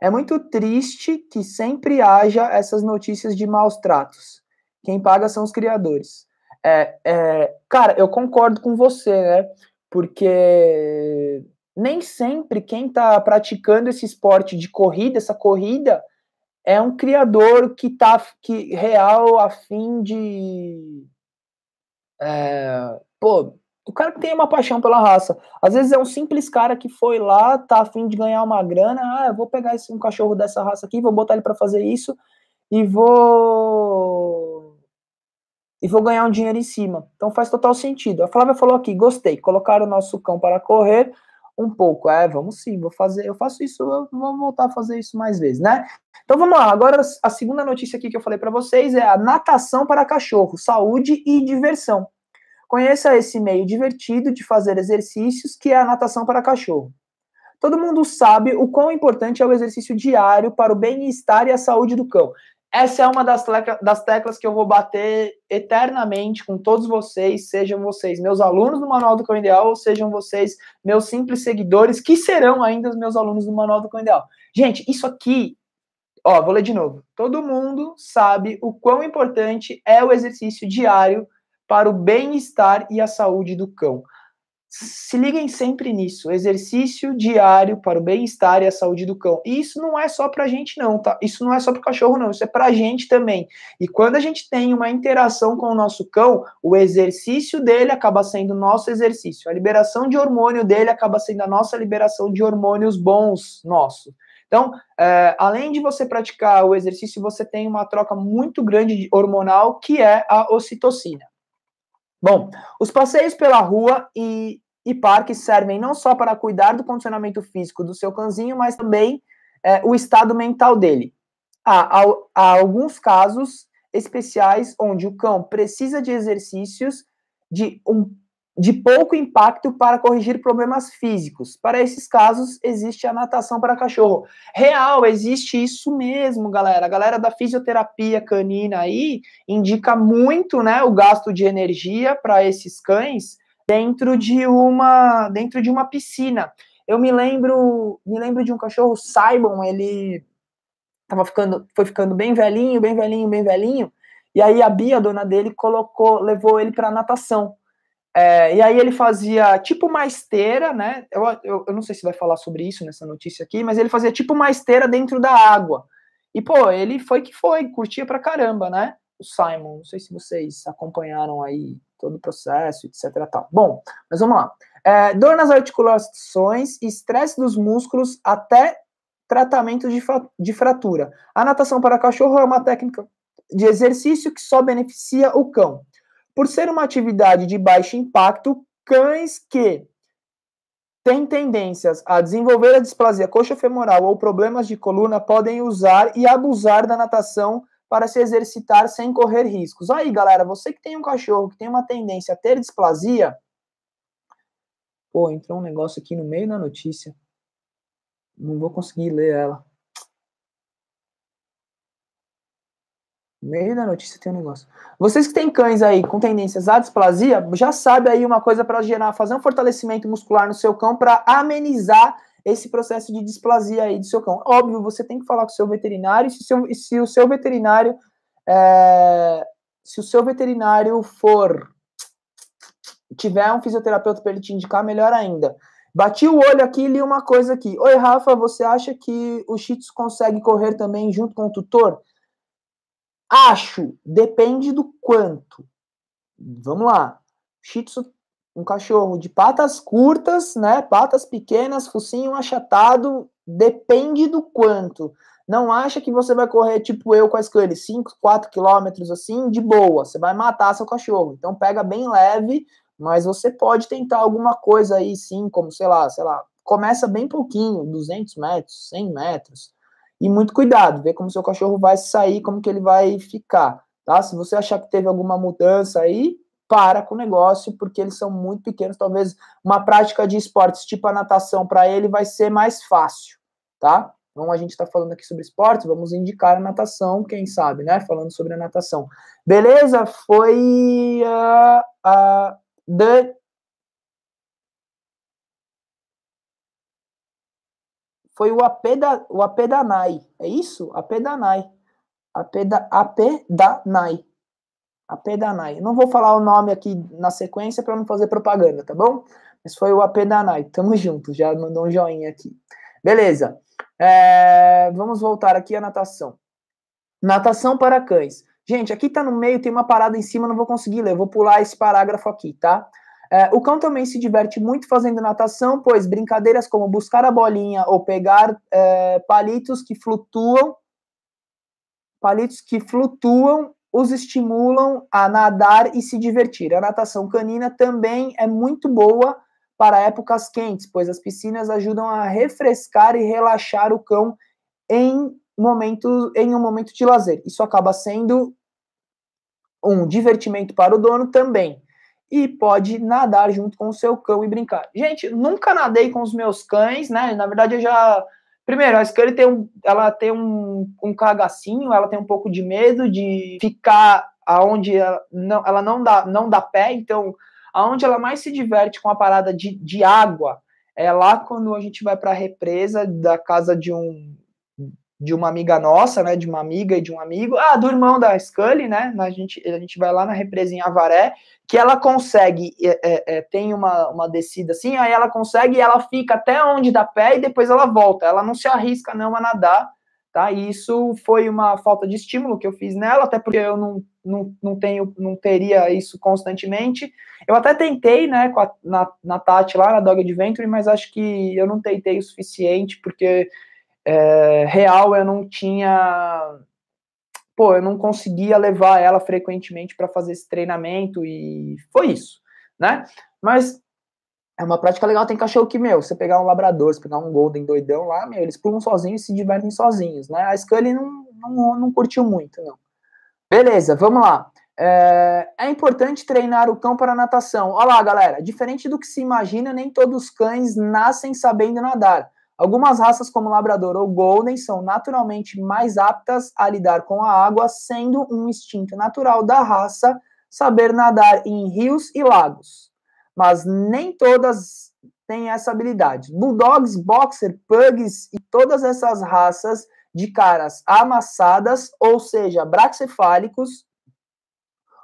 É muito triste que sempre haja essas notícias de maus tratos. Quem paga são os criadores. É, é, cara, eu concordo com você, né? Porque nem sempre quem está praticando esse esporte de corrida, essa corrida, é um criador que tá que, real a fim de. É, pô, o cara que tem uma paixão pela raça. Às vezes é um simples cara que foi lá, tá a fim de ganhar uma grana. Ah, eu vou pegar esse, um cachorro dessa raça aqui, vou botar ele para fazer isso e vou. E vou ganhar um dinheiro em cima. Então faz total sentido. A Flávia falou aqui, gostei. Colocar o nosso cão para correr um pouco. É, vamos sim, vou fazer, eu faço isso, eu vou voltar a fazer isso mais vezes, né? Então vamos lá. Agora a segunda notícia aqui que eu falei para vocês é a natação para cachorro, saúde e diversão. Conheça esse meio divertido de fazer exercícios que é a natação para cachorro. Todo mundo sabe o quão importante é o exercício diário para o bem-estar e a saúde do cão. Essa é uma das, tecla, das teclas que eu vou bater eternamente com todos vocês, sejam vocês meus alunos do Manual do Cão Ideal, ou sejam vocês meus simples seguidores, que serão ainda os meus alunos do Manual do Cão Ideal. Gente, isso aqui, ó, vou ler de novo. Todo mundo sabe o quão importante é o exercício diário para o bem-estar e a saúde do cão se liguem sempre nisso. Exercício diário para o bem-estar e a saúde do cão. E isso não é só para a gente, não, tá? Isso não é só para o cachorro, não. Isso é para a gente também. E quando a gente tem uma interação com o nosso cão, o exercício dele acaba sendo nosso exercício. A liberação de hormônio dele acaba sendo a nossa liberação de hormônios bons nosso. Então, é, além de você praticar o exercício, você tem uma troca muito grande hormonal que é a ocitocina. Bom, os passeios pela rua e, e parques servem não só para cuidar do condicionamento físico do seu cãozinho, mas também é, o estado mental dele. Há, há, há alguns casos especiais onde o cão precisa de exercícios de um de pouco impacto para corrigir problemas físicos. Para esses casos, existe a natação para cachorro. Real, existe isso mesmo, galera. A galera da fisioterapia canina aí indica muito, né, o gasto de energia para esses cães dentro de uma dentro de uma piscina. Eu me lembro, me lembro de um cachorro Simon, ele tava ficando, foi ficando bem velhinho, bem velhinho, bem velhinho, e aí a Bia, a dona dele, colocou, levou ele para natação. É, e aí ele fazia tipo uma esteira, né? Eu, eu, eu, não sei se vai falar sobre isso nessa notícia aqui, mas ele fazia tipo uma esteira dentro da água. E, pô, ele foi que foi, curtia pra caramba, né? O Simon, não sei se vocês acompanharam aí todo o processo, etc. Tal. Bom, mas vamos lá. É, dor nas articulações, estresse dos músculos até tratamento de, de fratura. A natação para cachorro é uma técnica de exercício que só beneficia o cão. Por ser uma atividade de baixo impacto, cães que têm tendências a desenvolver a displasia coxa femoral ou problemas de coluna podem usar e abusar da natação para se exercitar sem correr riscos. Aí, galera, você que tem um cachorro que tem uma tendência a ter displasia, pô, entrou um negócio aqui no meio da notícia. Não vou conseguir ler ela. Meio da notícia tem um negócio. Vocês que têm cães aí com tendências à displasia, já sabe aí uma coisa para gerar, fazer um fortalecimento muscular no seu cão para amenizar esse processo de displasia aí do seu cão. Óbvio, você tem que falar com o seu veterinário, se, seu, se o seu veterinário é, se o seu veterinário for tiver um fisioterapeuta para ele te indicar, melhor ainda. Bati o olho aqui e li uma coisa aqui. Oi, Rafa, você acha que o Shih consegue correr também junto com o tutor? Acho, depende do quanto. Vamos lá. Shih tzu, um cachorro de patas curtas, né? Patas pequenas, focinho achatado, depende do quanto. Não acha que você vai correr tipo eu com a escolha, 5, 4 quilômetros assim, de boa. Você vai matar seu cachorro. Então pega bem leve, mas você pode tentar alguma coisa aí sim, como sei lá, sei lá, começa bem pouquinho, 200 metros, 100 metros. E muito cuidado, ver como seu cachorro vai sair, como que ele vai ficar, tá? Se você achar que teve alguma mudança aí, para com o negócio, porque eles são muito pequenos, talvez uma prática de esportes, tipo a natação, para ele vai ser mais fácil, tá? Então a gente está falando aqui sobre esportes, vamos indicar a natação, quem sabe, né? Falando sobre a natação. Beleza? Foi a uh, uh, foi o Apeda, o Apedanai. É isso? Apedanai. Apeda, Apedanai. Apedanai. Não vou falar o nome aqui na sequência para não fazer propaganda, tá bom? Mas foi o Apedanai. Tamo junto, já mandou um joinha aqui. Beleza. É, vamos voltar aqui à natação. Natação para cães. Gente, aqui tá no meio, tem uma parada em cima, não vou conseguir ler. Eu vou pular esse parágrafo aqui, tá? É, o cão também se diverte muito fazendo natação, pois brincadeiras como buscar a bolinha ou pegar é, palitos que flutuam, palitos que flutuam, os estimulam a nadar e se divertir. A natação canina também é muito boa para épocas quentes, pois as piscinas ajudam a refrescar e relaxar o cão em momento, em um momento de lazer. Isso acaba sendo um divertimento para o dono também e pode nadar junto com o seu cão e brincar. Gente, nunca nadei com os meus cães, né? Na verdade, eu já. Primeiro, a Scully tem um, ela tem um, um cagacinho, ela tem um pouco de medo de ficar aonde ela não, ela não dá, não dá pé, então aonde ela mais se diverte com a parada de, de água é lá quando a gente vai para a represa da casa de um de uma amiga nossa, né, de uma amiga e de um amigo, ah, do irmão da Scully, né, a gente, a gente vai lá na represa em Avaré, que ela consegue, é, é, é tem uma, uma descida assim, aí ela consegue, e ela fica até onde dá pé e depois ela volta, ela não se arrisca não a nadar, tá, e isso foi uma falta de estímulo que eu fiz nela, até porque eu não, não, não tenho, não teria isso constantemente, eu até tentei, né, com a, na, na Tati lá, na Dog Adventure, mas acho que eu não tentei o suficiente, porque é, real eu não tinha. Pô, eu não conseguia levar ela frequentemente para fazer esse treinamento e foi isso, né? Mas é uma prática legal. Tem cachorro que, meu, você pegar um labrador, você pegar um golden doidão lá, meu, eles pulam sozinhos e se divertem sozinhos, né? A Scully não, não, não curtiu muito, não. Beleza, vamos lá. É, é, importante treinar o cão para natação. Olha lá, galera, diferente do que se imagina, nem todos os cães nascem sabendo nadar. Algumas raças, como Labrador ou Golden, são naturalmente mais aptas a lidar com a água, sendo um instinto natural da raça saber nadar em rios e lagos. Mas nem todas têm essa habilidade. Bulldogs, boxer, pugs e todas essas raças de caras amassadas, ou seja, braxefálicos,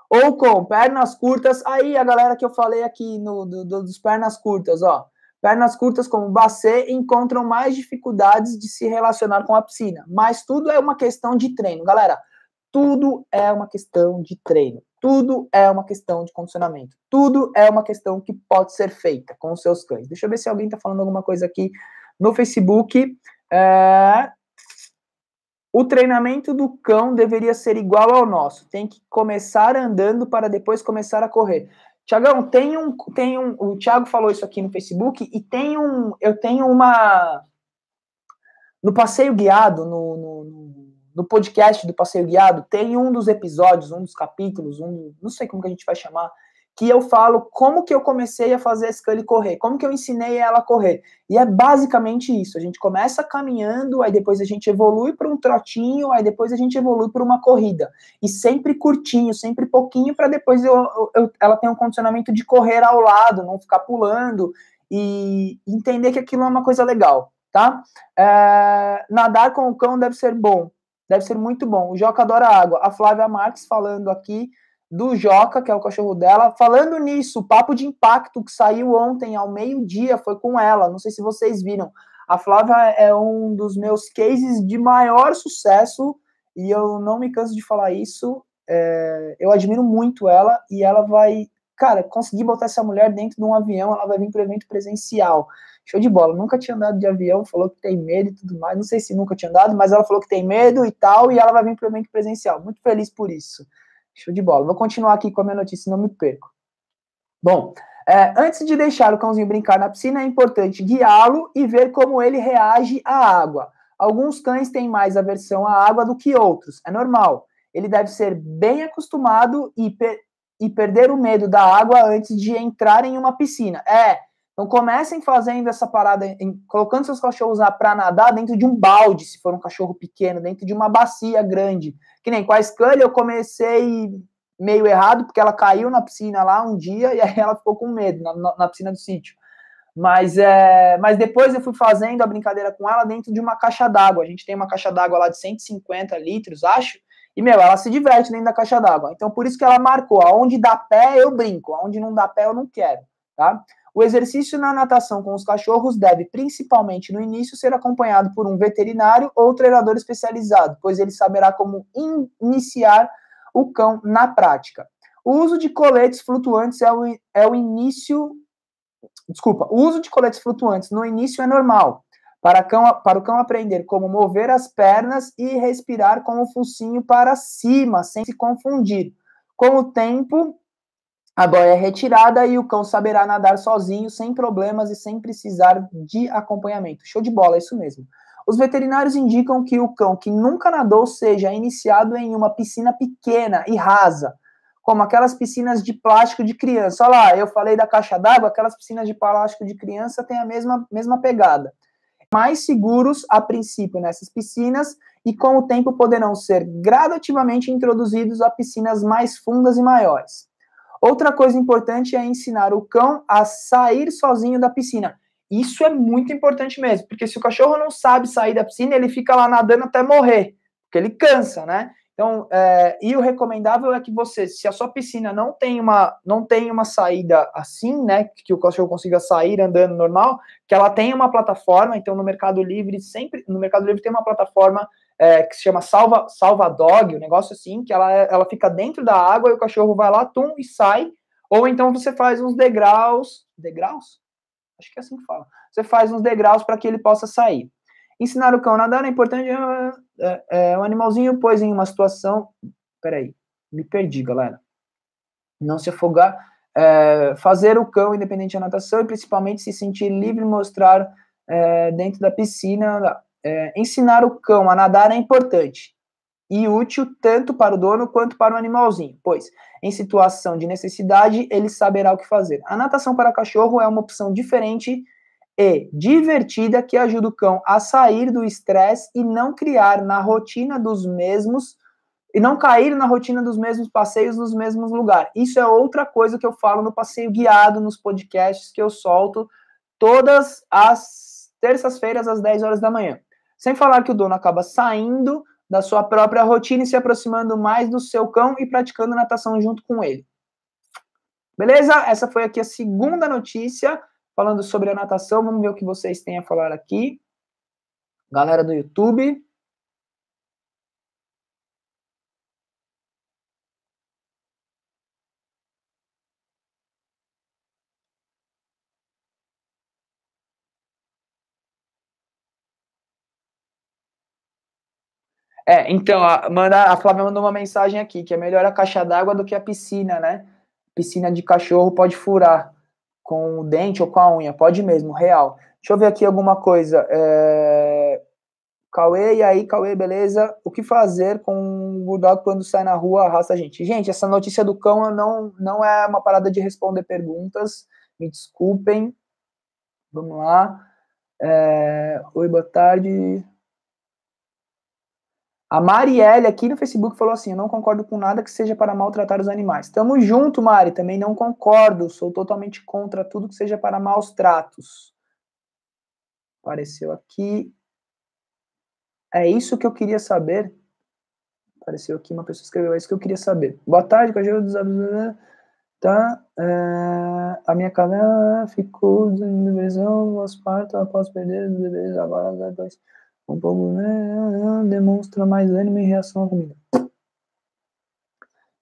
ou com pernas curtas. Aí a galera que eu falei aqui no, do, do, dos pernas curtas, ó Pernas curtas como Bacê encontram mais dificuldades de se relacionar com a piscina, mas tudo é uma questão de treino, galera. Tudo é uma questão de treino, tudo é uma questão de condicionamento, tudo é uma questão que pode ser feita com os seus cães. Deixa eu ver se alguém está falando alguma coisa aqui no Facebook. É... O treinamento do cão deveria ser igual ao nosso. Tem que começar andando para depois começar a correr. Tiagão, tem um, tem um. O Thiago falou isso aqui no Facebook e tem um. Eu tenho uma. No passeio guiado, no, no, no podcast do passeio guiado, tem um dos episódios, um dos capítulos, um. Não sei como que a gente vai chamar, que eu falo como que eu comecei a fazer a Scully correr, como que eu ensinei ela a correr. E é basicamente isso. A gente começa caminhando, aí depois a gente evolui para um trotinho, aí depois a gente evolui para uma corrida. E sempre curtinho, sempre pouquinho, para depois eu, eu, ela ter um condicionamento de correr ao lado, não ficar pulando e entender que aquilo é uma coisa legal, tá? É, nadar com o cão deve ser bom, deve ser muito bom. O Joca adora água. A Flávia Marques falando aqui do Joca, que é o cachorro dela. Falando nisso, o papo de impacto que saiu ontem ao meio-dia foi com ela. Não sei se vocês viram. A Flávia é um dos meus cases de maior sucesso e eu não me canso de falar isso. É, eu admiro muito ela e ela vai, cara, conseguir botar essa mulher dentro de um avião, ela vai vir para evento presencial. Show de bola, nunca tinha andado de avião, falou que tem medo e tudo mais. Não sei se nunca tinha andado, mas ela falou que tem medo e tal, e ela vai vir para o evento presencial. Muito feliz por isso. Show de bola. Vou continuar aqui com a minha notícia, não me perco. Bom, é, antes de deixar o cãozinho brincar na piscina, é importante guiá-lo e ver como ele reage à água. Alguns cães têm mais aversão à água do que outros, é normal. Ele deve ser bem acostumado e, per e perder o medo da água antes de entrar em uma piscina. É, então comecem fazendo essa parada, em, colocando seus cachorros para nadar dentro de um balde, se for um cachorro pequeno, dentro de uma bacia grande. Que nem com a Scully eu comecei meio errado, porque ela caiu na piscina lá um dia e aí ela ficou com medo na, na, na piscina do sítio. Mas, é, mas depois eu fui fazendo a brincadeira com ela dentro de uma caixa d'água. A gente tem uma caixa d'água lá de 150 litros, acho. E, meu, ela se diverte dentro da caixa d'água. Então, por isso que ela marcou. Aonde dá pé, eu brinco. Aonde não dá pé, eu não quero tá? O exercício na natação com os cachorros deve, principalmente no início, ser acompanhado por um veterinário ou treinador especializado, pois ele saberá como in iniciar o cão na prática. O uso de coletes flutuantes é o, é o início. Desculpa, o uso de coletes flutuantes no início é normal, para, cão, para o cão aprender como mover as pernas e respirar com o focinho para cima, sem se confundir. Com o tempo, a boia é retirada e o cão saberá nadar sozinho, sem problemas e sem precisar de acompanhamento. Show de bola, é isso mesmo. Os veterinários indicam que o cão que nunca nadou seja iniciado em uma piscina pequena e rasa, como aquelas piscinas de plástico de criança. Olha lá, eu falei da caixa d'água, aquelas piscinas de plástico de criança têm a mesma, mesma pegada. Mais seguros, a princípio, nessas piscinas, e com o tempo poderão ser gradativamente introduzidos a piscinas mais fundas e maiores. Outra coisa importante é ensinar o cão a sair sozinho da piscina. Isso é muito importante mesmo, porque se o cachorro não sabe sair da piscina, ele fica lá nadando até morrer, porque ele cansa, né? Então, é, e o recomendável é que você, se a sua piscina não tem uma, não tem uma saída assim, né, que o cachorro consiga sair andando normal, que ela tenha uma plataforma. Então, no Mercado Livre sempre, no Mercado Livre tem uma plataforma é, que se chama Salva, Salva Dog, um negócio assim, que ela, ela fica dentro da água e o cachorro vai lá, tum, e sai. Ou então você faz uns degraus. Degraus? Acho que é assim que fala. Você faz uns degraus para que ele possa sair. Ensinar o cão a nadar é importante. É, é, é animalzinho, pois, em uma situação. Peraí, me perdi, galera. Não se afogar. É, fazer o cão independente da natação e principalmente se sentir livre mostrar é, dentro da piscina é, ensinar o cão a nadar é importante e útil tanto para o dono quanto para o animalzinho, pois, em situação de necessidade, ele saberá o que fazer. A natação para cachorro é uma opção diferente e divertida que ajuda o cão a sair do estresse e não criar na rotina dos mesmos e não cair na rotina dos mesmos passeios nos mesmos lugares. Isso é outra coisa que eu falo no passeio guiado, nos podcasts que eu solto todas as terças-feiras às 10 horas da manhã. Sem falar que o dono acaba saindo da sua própria rotina e se aproximando mais do seu cão e praticando natação junto com ele. Beleza? Essa foi aqui a segunda notícia falando sobre a natação. Vamos ver o que vocês têm a falar aqui. Galera do YouTube. É, então, a, manda, a Flávia mandou uma mensagem aqui, que é melhor a caixa d'água do que a piscina, né? Piscina de cachorro pode furar com o dente ou com a unha, pode mesmo, real. Deixa eu ver aqui alguma coisa. É... Cauê, e aí, Cauê, beleza? O que fazer com o bulldog quando sai na rua, arrasta a gente? Gente, essa notícia do cão não, não é uma parada de responder perguntas, me desculpem. Vamos lá. É... Oi, boa tarde. A Marielle aqui no Facebook falou assim: Eu não concordo com nada que seja para maltratar os animais. Tamo junto, Mari. Também não concordo. Sou totalmente contra tudo que seja para maus tratos. Apareceu aqui. É isso que eu queria saber. Apareceu aqui uma pessoa escreveu: É isso que eu queria saber. Boa tarde, Cajuru dos Tá? É... a minha canela ficou de depressão após perder os bebês. Agora, dois. Um pouco né, né, né, demonstra mais ânimo em reação à comida.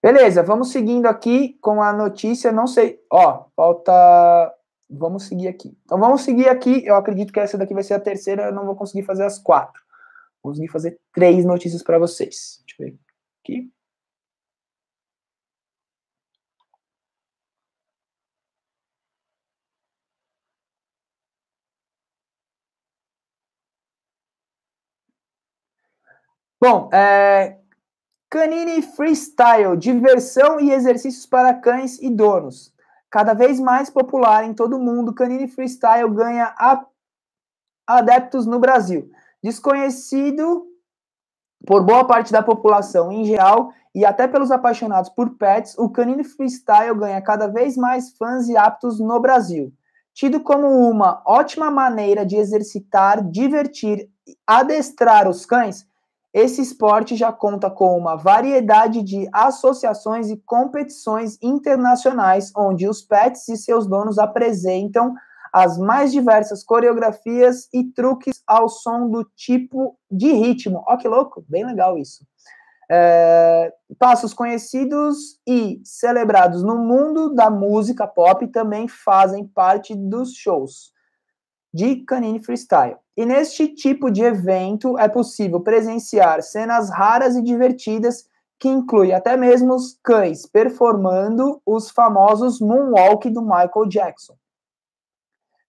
Beleza, vamos seguindo aqui com a notícia. Não sei. Ó, falta. Vamos seguir aqui. Então vamos seguir aqui. Eu acredito que essa daqui vai ser a terceira. Eu não vou conseguir fazer as quatro. Vou conseguir fazer três notícias para vocês. Deixa eu ver aqui. Bom, é... Canine Freestyle, diversão e exercícios para cães e donos. Cada vez mais popular em todo o mundo, Canine Freestyle ganha a... adeptos no Brasil. Desconhecido por boa parte da população em geral e até pelos apaixonados por pets, o Canine Freestyle ganha cada vez mais fãs e aptos no Brasil. Tido como uma ótima maneira de exercitar, divertir, adestrar os cães, esse esporte já conta com uma variedade de associações e competições internacionais, onde os pets e seus donos apresentam as mais diversas coreografias e truques ao som do tipo de ritmo. Ó, oh, que louco! Bem legal isso. É, passos conhecidos e celebrados no mundo da música pop também fazem parte dos shows de Canine Freestyle. E neste tipo de evento é possível presenciar cenas raras e divertidas que inclui até mesmo os cães performando os famosos moonwalk do Michael Jackson,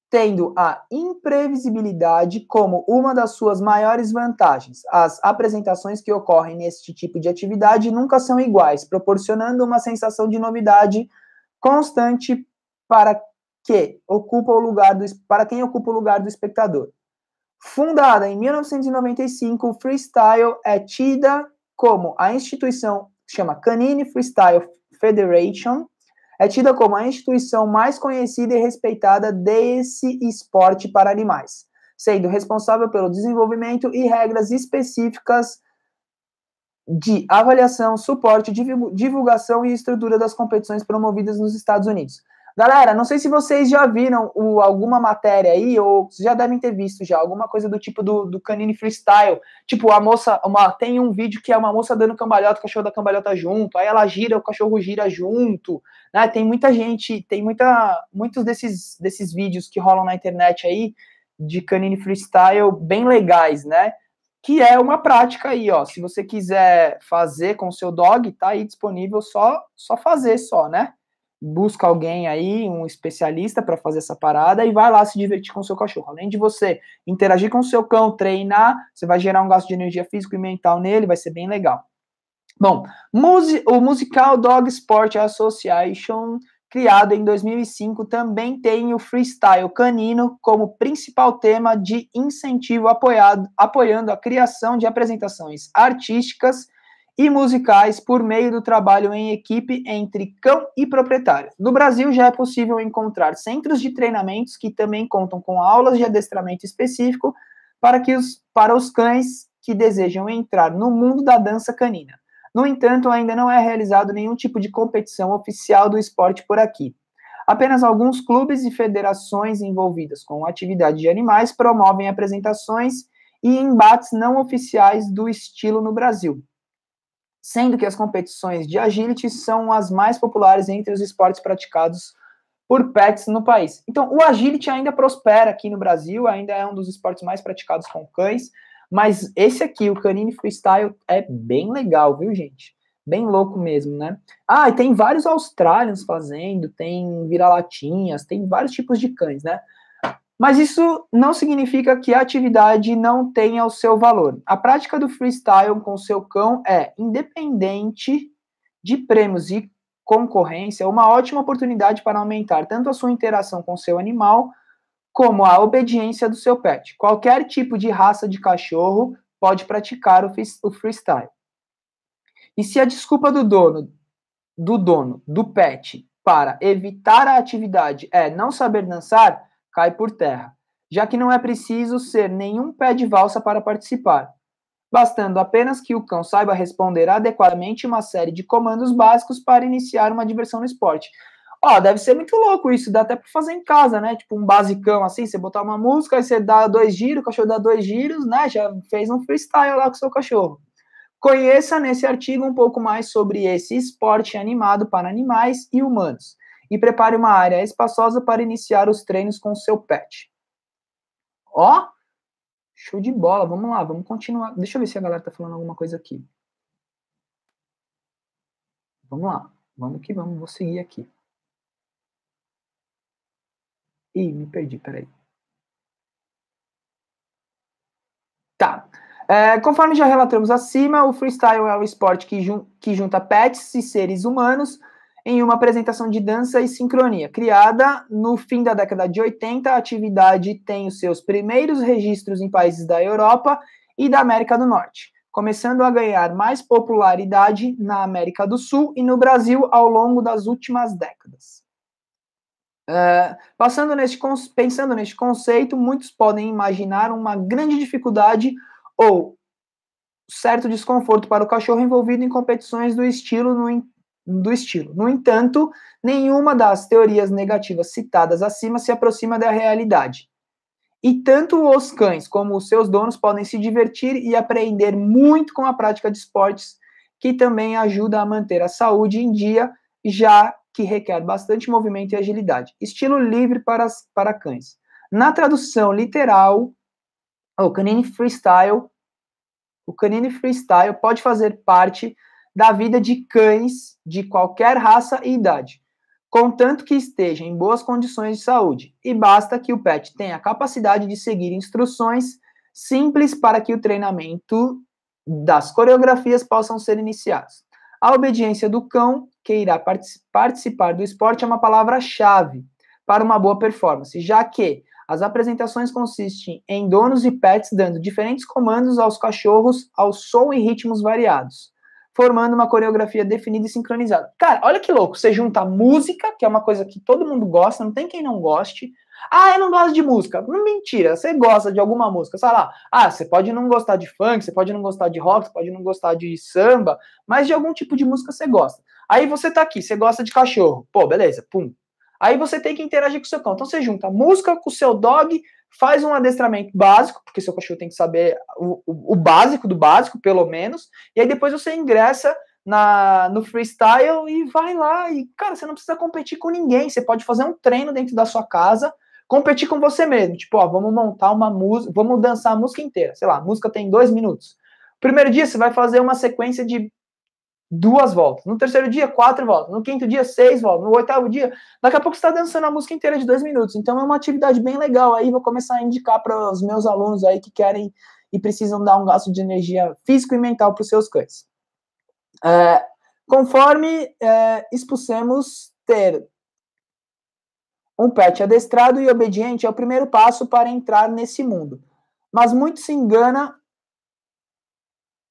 tendo a imprevisibilidade como uma das suas maiores vantagens. As apresentações que ocorrem neste tipo de atividade nunca são iguais, proporcionando uma sensação de novidade constante para que ocupa o lugar do, para quem ocupa o lugar do espectador. Fundada em 1995, o freestyle é tida como a instituição chama Canine Freestyle Federation, é tida como a instituição mais conhecida e respeitada desse esporte para animais, sendo responsável pelo desenvolvimento e regras específicas de avaliação, suporte, divulgação e estrutura das competições promovidas nos Estados Unidos. Galera, não sei se vocês já viram o, alguma matéria aí, ou já devem ter visto já, alguma coisa do tipo do, do Canine Freestyle. Tipo, a moça, uma, tem um vídeo que é uma moça dando cambalhota, o cachorro da cambalhota junto, aí ela gira, o cachorro gira junto, né? Tem muita gente, tem muita, muitos desses, desses vídeos que rolam na internet aí, de Canine Freestyle, bem legais, né? Que é uma prática aí, ó. Se você quiser fazer com o seu dog, tá aí disponível, só, só fazer só, né? busca alguém aí, um especialista para fazer essa parada e vai lá se divertir com o seu cachorro. Além de você interagir com o seu cão, treinar, você vai gerar um gasto de energia física e mental nele, vai ser bem legal. Bom, o musical Dog Sport Association, criado em 2005, também tem o freestyle canino como principal tema de incentivo apoiado, apoiando a criação de apresentações artísticas e musicais por meio do trabalho em equipe entre cão e proprietário. No Brasil já é possível encontrar centros de treinamentos que também contam com aulas de adestramento específico para que os para os cães que desejam entrar no mundo da dança canina. No entanto, ainda não é realizado nenhum tipo de competição oficial do esporte por aqui. Apenas alguns clubes e federações envolvidas com atividade de animais promovem apresentações e embates não oficiais do estilo no Brasil sendo que as competições de agility são as mais populares entre os esportes praticados por pets no país. Então, o agility ainda prospera aqui no Brasil, ainda é um dos esportes mais praticados com cães, mas esse aqui, o canine freestyle, é bem legal, viu, gente? Bem louco mesmo, né? Ah, e tem vários australians fazendo, tem vira-latinhas, tem vários tipos de cães, né? Mas isso não significa que a atividade não tenha o seu valor. A prática do freestyle com seu cão é, independente de prêmios e concorrência, uma ótima oportunidade para aumentar tanto a sua interação com seu animal como a obediência do seu pet. Qualquer tipo de raça de cachorro pode praticar o freestyle. E se a desculpa do dono do dono do pet para evitar a atividade é não saber dançar, cai por terra, já que não é preciso ser nenhum pé de valsa para participar, bastando apenas que o cão saiba responder adequadamente uma série de comandos básicos para iniciar uma diversão no esporte. Ó, deve ser muito louco isso, dá até para fazer em casa, né? Tipo um basicão assim, você botar uma música, aí você dá dois giros, o cachorro dá dois giros, né? Já fez um freestyle lá com o seu cachorro. Conheça nesse artigo um pouco mais sobre esse esporte animado para animais e humanos e prepare uma área espaçosa para iniciar os treinos com o seu pet. Ó, show de bola, vamos lá, vamos continuar. Deixa eu ver se a galera tá falando alguma coisa aqui. Vamos lá, vamos que vamos, vou seguir aqui. Ih, me perdi, peraí. Tá. É, conforme já relatamos acima, o freestyle é o esporte que, jun que junta pets e seres humanos em uma apresentação de dança e sincronia. Criada no fim da década de 80, a atividade tem os seus primeiros registros em países da Europa e da América do Norte, começando a ganhar mais popularidade na América do Sul e no Brasil ao longo das últimas décadas. Uh, passando neste, pensando neste conceito, muitos podem imaginar uma grande dificuldade ou certo desconforto para o cachorro envolvido em competições do estilo no, do estilo. No entanto, nenhuma das teorias negativas citadas acima se aproxima da realidade. E tanto os cães como os seus donos podem se divertir e aprender muito com a prática de esportes, que também ajuda a manter a saúde em dia, já que requer bastante movimento e agilidade. Estilo livre para, para cães. Na tradução literal, o canine freestyle, o canine freestyle pode fazer parte da vida de cães de qualquer raça e idade, contanto que esteja em boas condições de saúde, e basta que o pet tenha a capacidade de seguir instruções simples para que o treinamento das coreografias possam ser iniciados. A obediência do cão que irá participar do esporte é uma palavra-chave para uma boa performance, já que as apresentações consistem em donos e pets dando diferentes comandos aos cachorros ao som e ritmos variados formando uma coreografia definida e sincronizada. Cara, olha que louco, você junta música, que é uma coisa que todo mundo gosta, não tem quem não goste. Ah, eu não gosto de música. Mentira, você gosta de alguma música, sei lá. Ah, você pode não gostar de funk, você pode não gostar de rock, você pode não gostar de samba, mas de algum tipo de música você gosta. Aí você tá aqui, você gosta de cachorro. Pô, beleza, pum, Aí você tem que interagir com o seu cão. Então você junta música com o seu dog, faz um adestramento básico, porque seu cachorro tem que saber o, o, o básico do básico, pelo menos, e aí depois você ingressa na, no freestyle e vai lá. E, cara, você não precisa competir com ninguém, você pode fazer um treino dentro da sua casa, competir com você mesmo. Tipo, ó, vamos montar uma música, vamos dançar a música inteira. Sei lá, a música tem dois minutos. Primeiro dia, você vai fazer uma sequência de duas voltas. No terceiro dia, quatro voltas. No quinto dia, seis voltas. No oitavo dia, daqui a pouco você está dançando a música inteira de dois minutos. Então é uma atividade bem legal. Aí vou começar a indicar para os meus alunos aí que querem e precisam dar um gasto de energia físico e mental para os seus cães. É, conforme é, expulsemos ter um pet adestrado e obediente é o primeiro passo para entrar nesse mundo. Mas muito se engana,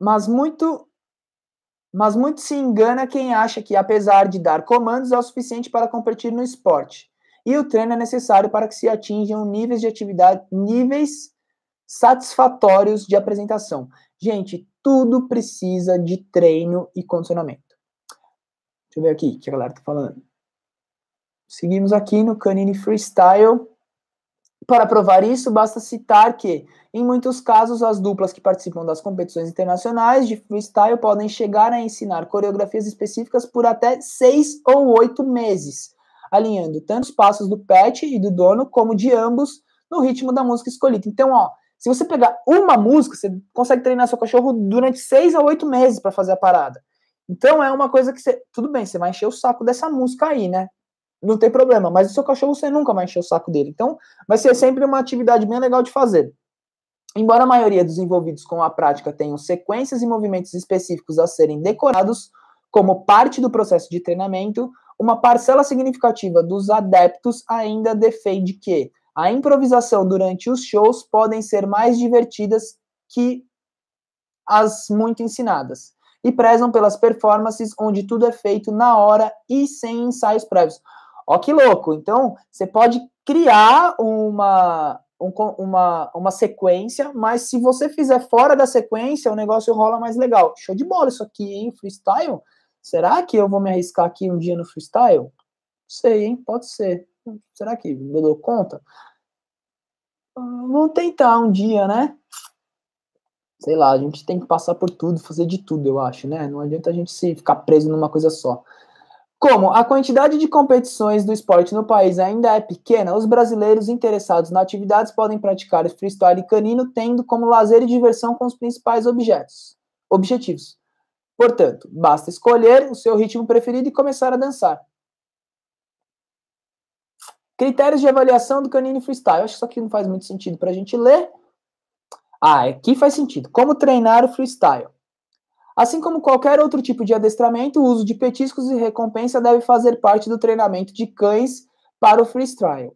mas muito mas muito se engana quem acha que, apesar de dar comandos, é o suficiente para competir no esporte. E o treino é necessário para que se atinjam níveis de atividade, níveis satisfatórios de apresentação. Gente, tudo precisa de treino e condicionamento. Deixa eu ver aqui o que a galera está falando. Seguimos aqui no Canine Freestyle. Para provar isso, basta citar que, em muitos casos, as duplas que participam das competições internacionais de freestyle podem chegar a ensinar coreografias específicas por até seis ou oito meses, alinhando tanto os passos do pet e do dono, como de ambos, no ritmo da música escolhida. Então, ó, se você pegar uma música, você consegue treinar seu cachorro durante seis a oito meses para fazer a parada. Então é uma coisa que você. Tudo bem, você vai encher o saco dessa música aí, né? não tem problema, mas o seu cachorro você nunca vai encher o saco dele. Então, vai ser sempre uma atividade bem legal de fazer. Embora a maioria dos envolvidos com a prática tenham sequências e movimentos específicos a serem decorados, como parte do processo de treinamento, uma parcela significativa dos adeptos ainda defende que a improvisação durante os shows podem ser mais divertidas que as muito ensinadas e prezam pelas performances onde tudo é feito na hora e sem ensaios prévios. Ó, que louco! Então, você pode criar uma, um, uma, uma sequência, mas se você fizer fora da sequência, o negócio rola mais legal. Show de bola isso aqui, hein? Freestyle? Será que eu vou me arriscar aqui um dia no freestyle? Não sei, hein? Pode ser. Será que me dou conta? Ah, vamos tentar um dia, né? Sei lá, a gente tem que passar por tudo, fazer de tudo, eu acho, né? Não adianta a gente se ficar preso numa coisa só. Como a quantidade de competições do esporte no país ainda é pequena, os brasileiros interessados na atividade podem praticar freestyle canino tendo como lazer e diversão com os principais objetos, objetivos. Portanto, basta escolher o seu ritmo preferido e começar a dançar. Critérios de avaliação do canino freestyle. acho que isso aqui não faz muito sentido para a gente ler. Ah, aqui é faz sentido. Como treinar o freestyle? Assim como qualquer outro tipo de adestramento, o uso de petiscos e recompensa deve fazer parte do treinamento de cães para o freestyle.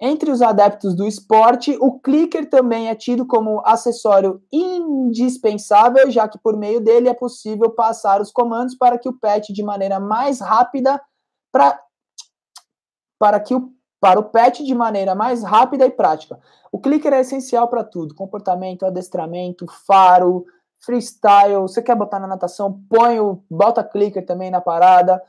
Entre os adeptos do esporte, o clicker também é tido como acessório indispensável, já que por meio dele é possível passar os comandos para que o pet de maneira mais rápida pra... para que o para o pet de maneira mais rápida e prática. O clicker é essencial para tudo: comportamento, adestramento, faro, freestyle, você quer botar na natação, põe o bota clicker também na parada.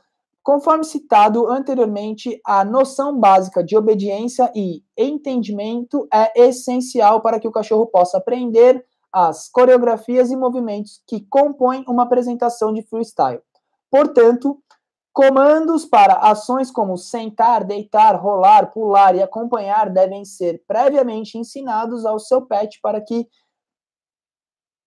Conforme citado anteriormente, a noção básica de obediência e entendimento é essencial para que o cachorro possa aprender as coreografias e movimentos que compõem uma apresentação de freestyle. Portanto, comandos para ações como sentar, deitar, rolar, pular e acompanhar devem ser previamente ensinados ao seu pet para que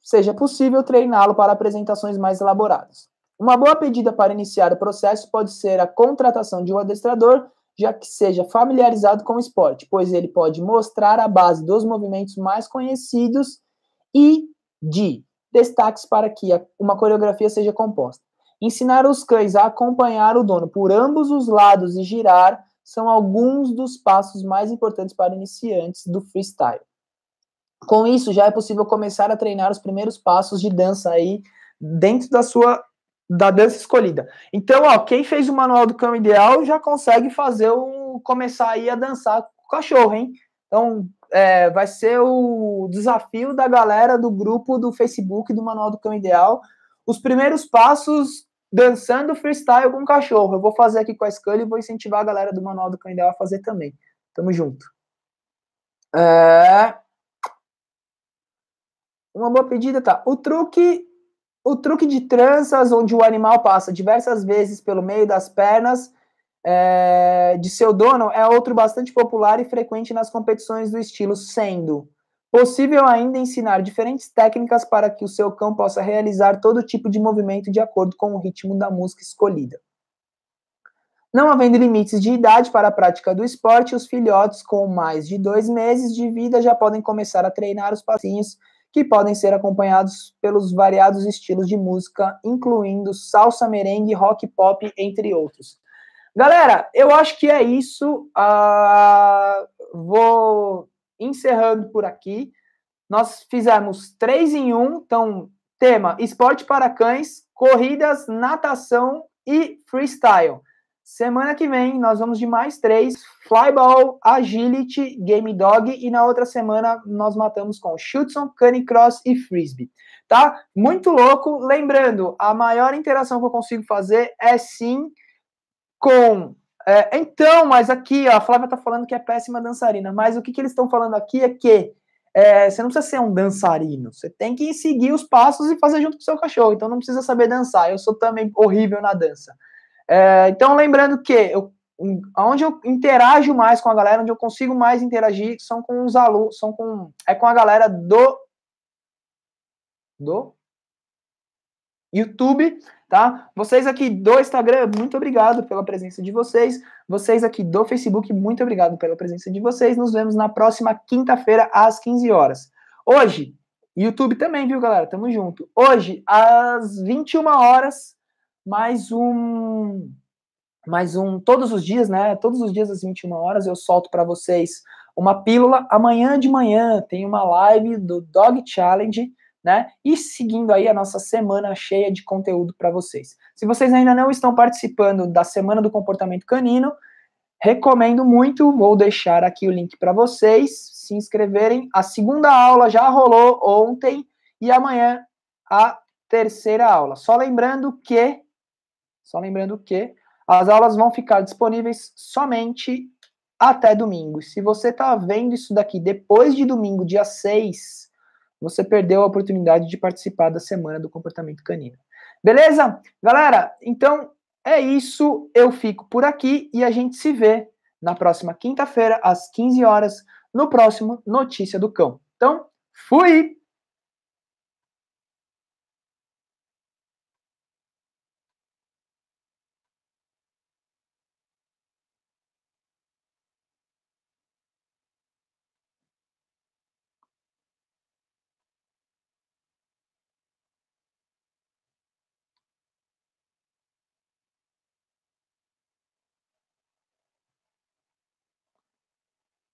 seja possível treiná-lo para apresentações mais elaboradas. Uma boa pedida para iniciar o processo pode ser a contratação de um adestrador, já que seja familiarizado com o esporte, pois ele pode mostrar a base dos movimentos mais conhecidos e de destaques para que uma coreografia seja composta. Ensinar os cães a acompanhar o dono por ambos os lados e girar são alguns dos passos mais importantes para iniciantes do freestyle. Com isso, já é possível começar a treinar os primeiros passos de dança aí dentro da sua da dança escolhida. Então, ó, quem fez o manual do cão ideal já consegue fazer o começar aí a dançar com o cachorro, hein? Então, é, vai ser o desafio da galera do grupo do Facebook do Manual do Cão Ideal. Os primeiros passos dançando freestyle com o cachorro. Eu vou fazer aqui com a Scully e vou incentivar a galera do Manual do Cão Ideal a fazer também. Tamo junto. É... Uma boa pedida tá. O truque, o truque de tranças, onde o animal passa diversas vezes pelo meio das pernas é, de seu dono, é outro bastante popular e frequente nas competições do estilo, sendo possível ainda ensinar diferentes técnicas para que o seu cão possa realizar todo tipo de movimento de acordo com o ritmo da música escolhida. Não havendo limites de idade para a prática do esporte, os filhotes com mais de dois meses de vida já podem começar a treinar os passinhos que podem ser acompanhados pelos variados estilos de música, incluindo salsa, merengue, rock, pop, entre outros. Galera, eu acho que é isso. Uh, vou encerrando por aqui. Nós fizemos três em um, então tema esporte para cães, corridas, natação e freestyle. Semana que vem nós vamos de mais três: Flyball, Agility, Game Dog e na outra semana nós matamos com Shootson, Cunning Cross e Frisbee. Tá? Muito louco. Lembrando, a maior interação que eu consigo fazer é sim com. É, então, mas aqui, ó, a Flávia tá falando que é péssima dançarina, mas o que, que eles estão falando aqui é que é, você não precisa ser um dançarino, você tem que seguir os passos e fazer junto com o seu cachorro, então não precisa saber dançar. Eu sou também horrível na dança. É, então, lembrando que eu, onde eu interajo mais com a galera, onde eu consigo mais interagir, são com os alunos, são com, é com a galera do do YouTube, tá? Vocês aqui do Instagram, muito obrigado pela presença de vocês. Vocês aqui do Facebook, muito obrigado pela presença de vocês. Nos vemos na próxima quinta-feira às 15 horas. Hoje, YouTube também, viu, galera? Tamo junto. Hoje às 21 horas mais um mais um todos os dias, né? Todos os dias às 21 horas eu solto para vocês uma pílula. Amanhã de manhã tem uma live do Dog Challenge, né? E seguindo aí a nossa semana cheia de conteúdo para vocês. Se vocês ainda não estão participando da Semana do Comportamento Canino, recomendo muito. Vou deixar aqui o link para vocês se inscreverem. A segunda aula já rolou ontem e amanhã a terceira aula. Só lembrando que só lembrando que as aulas vão ficar disponíveis somente até domingo. Se você está vendo isso daqui depois de domingo, dia 6, você perdeu a oportunidade de participar da Semana do Comportamento Canino. Beleza? Galera, então é isso. Eu fico por aqui e a gente se vê na próxima quinta-feira, às 15 horas, no próximo Notícia do Cão. Então, fui!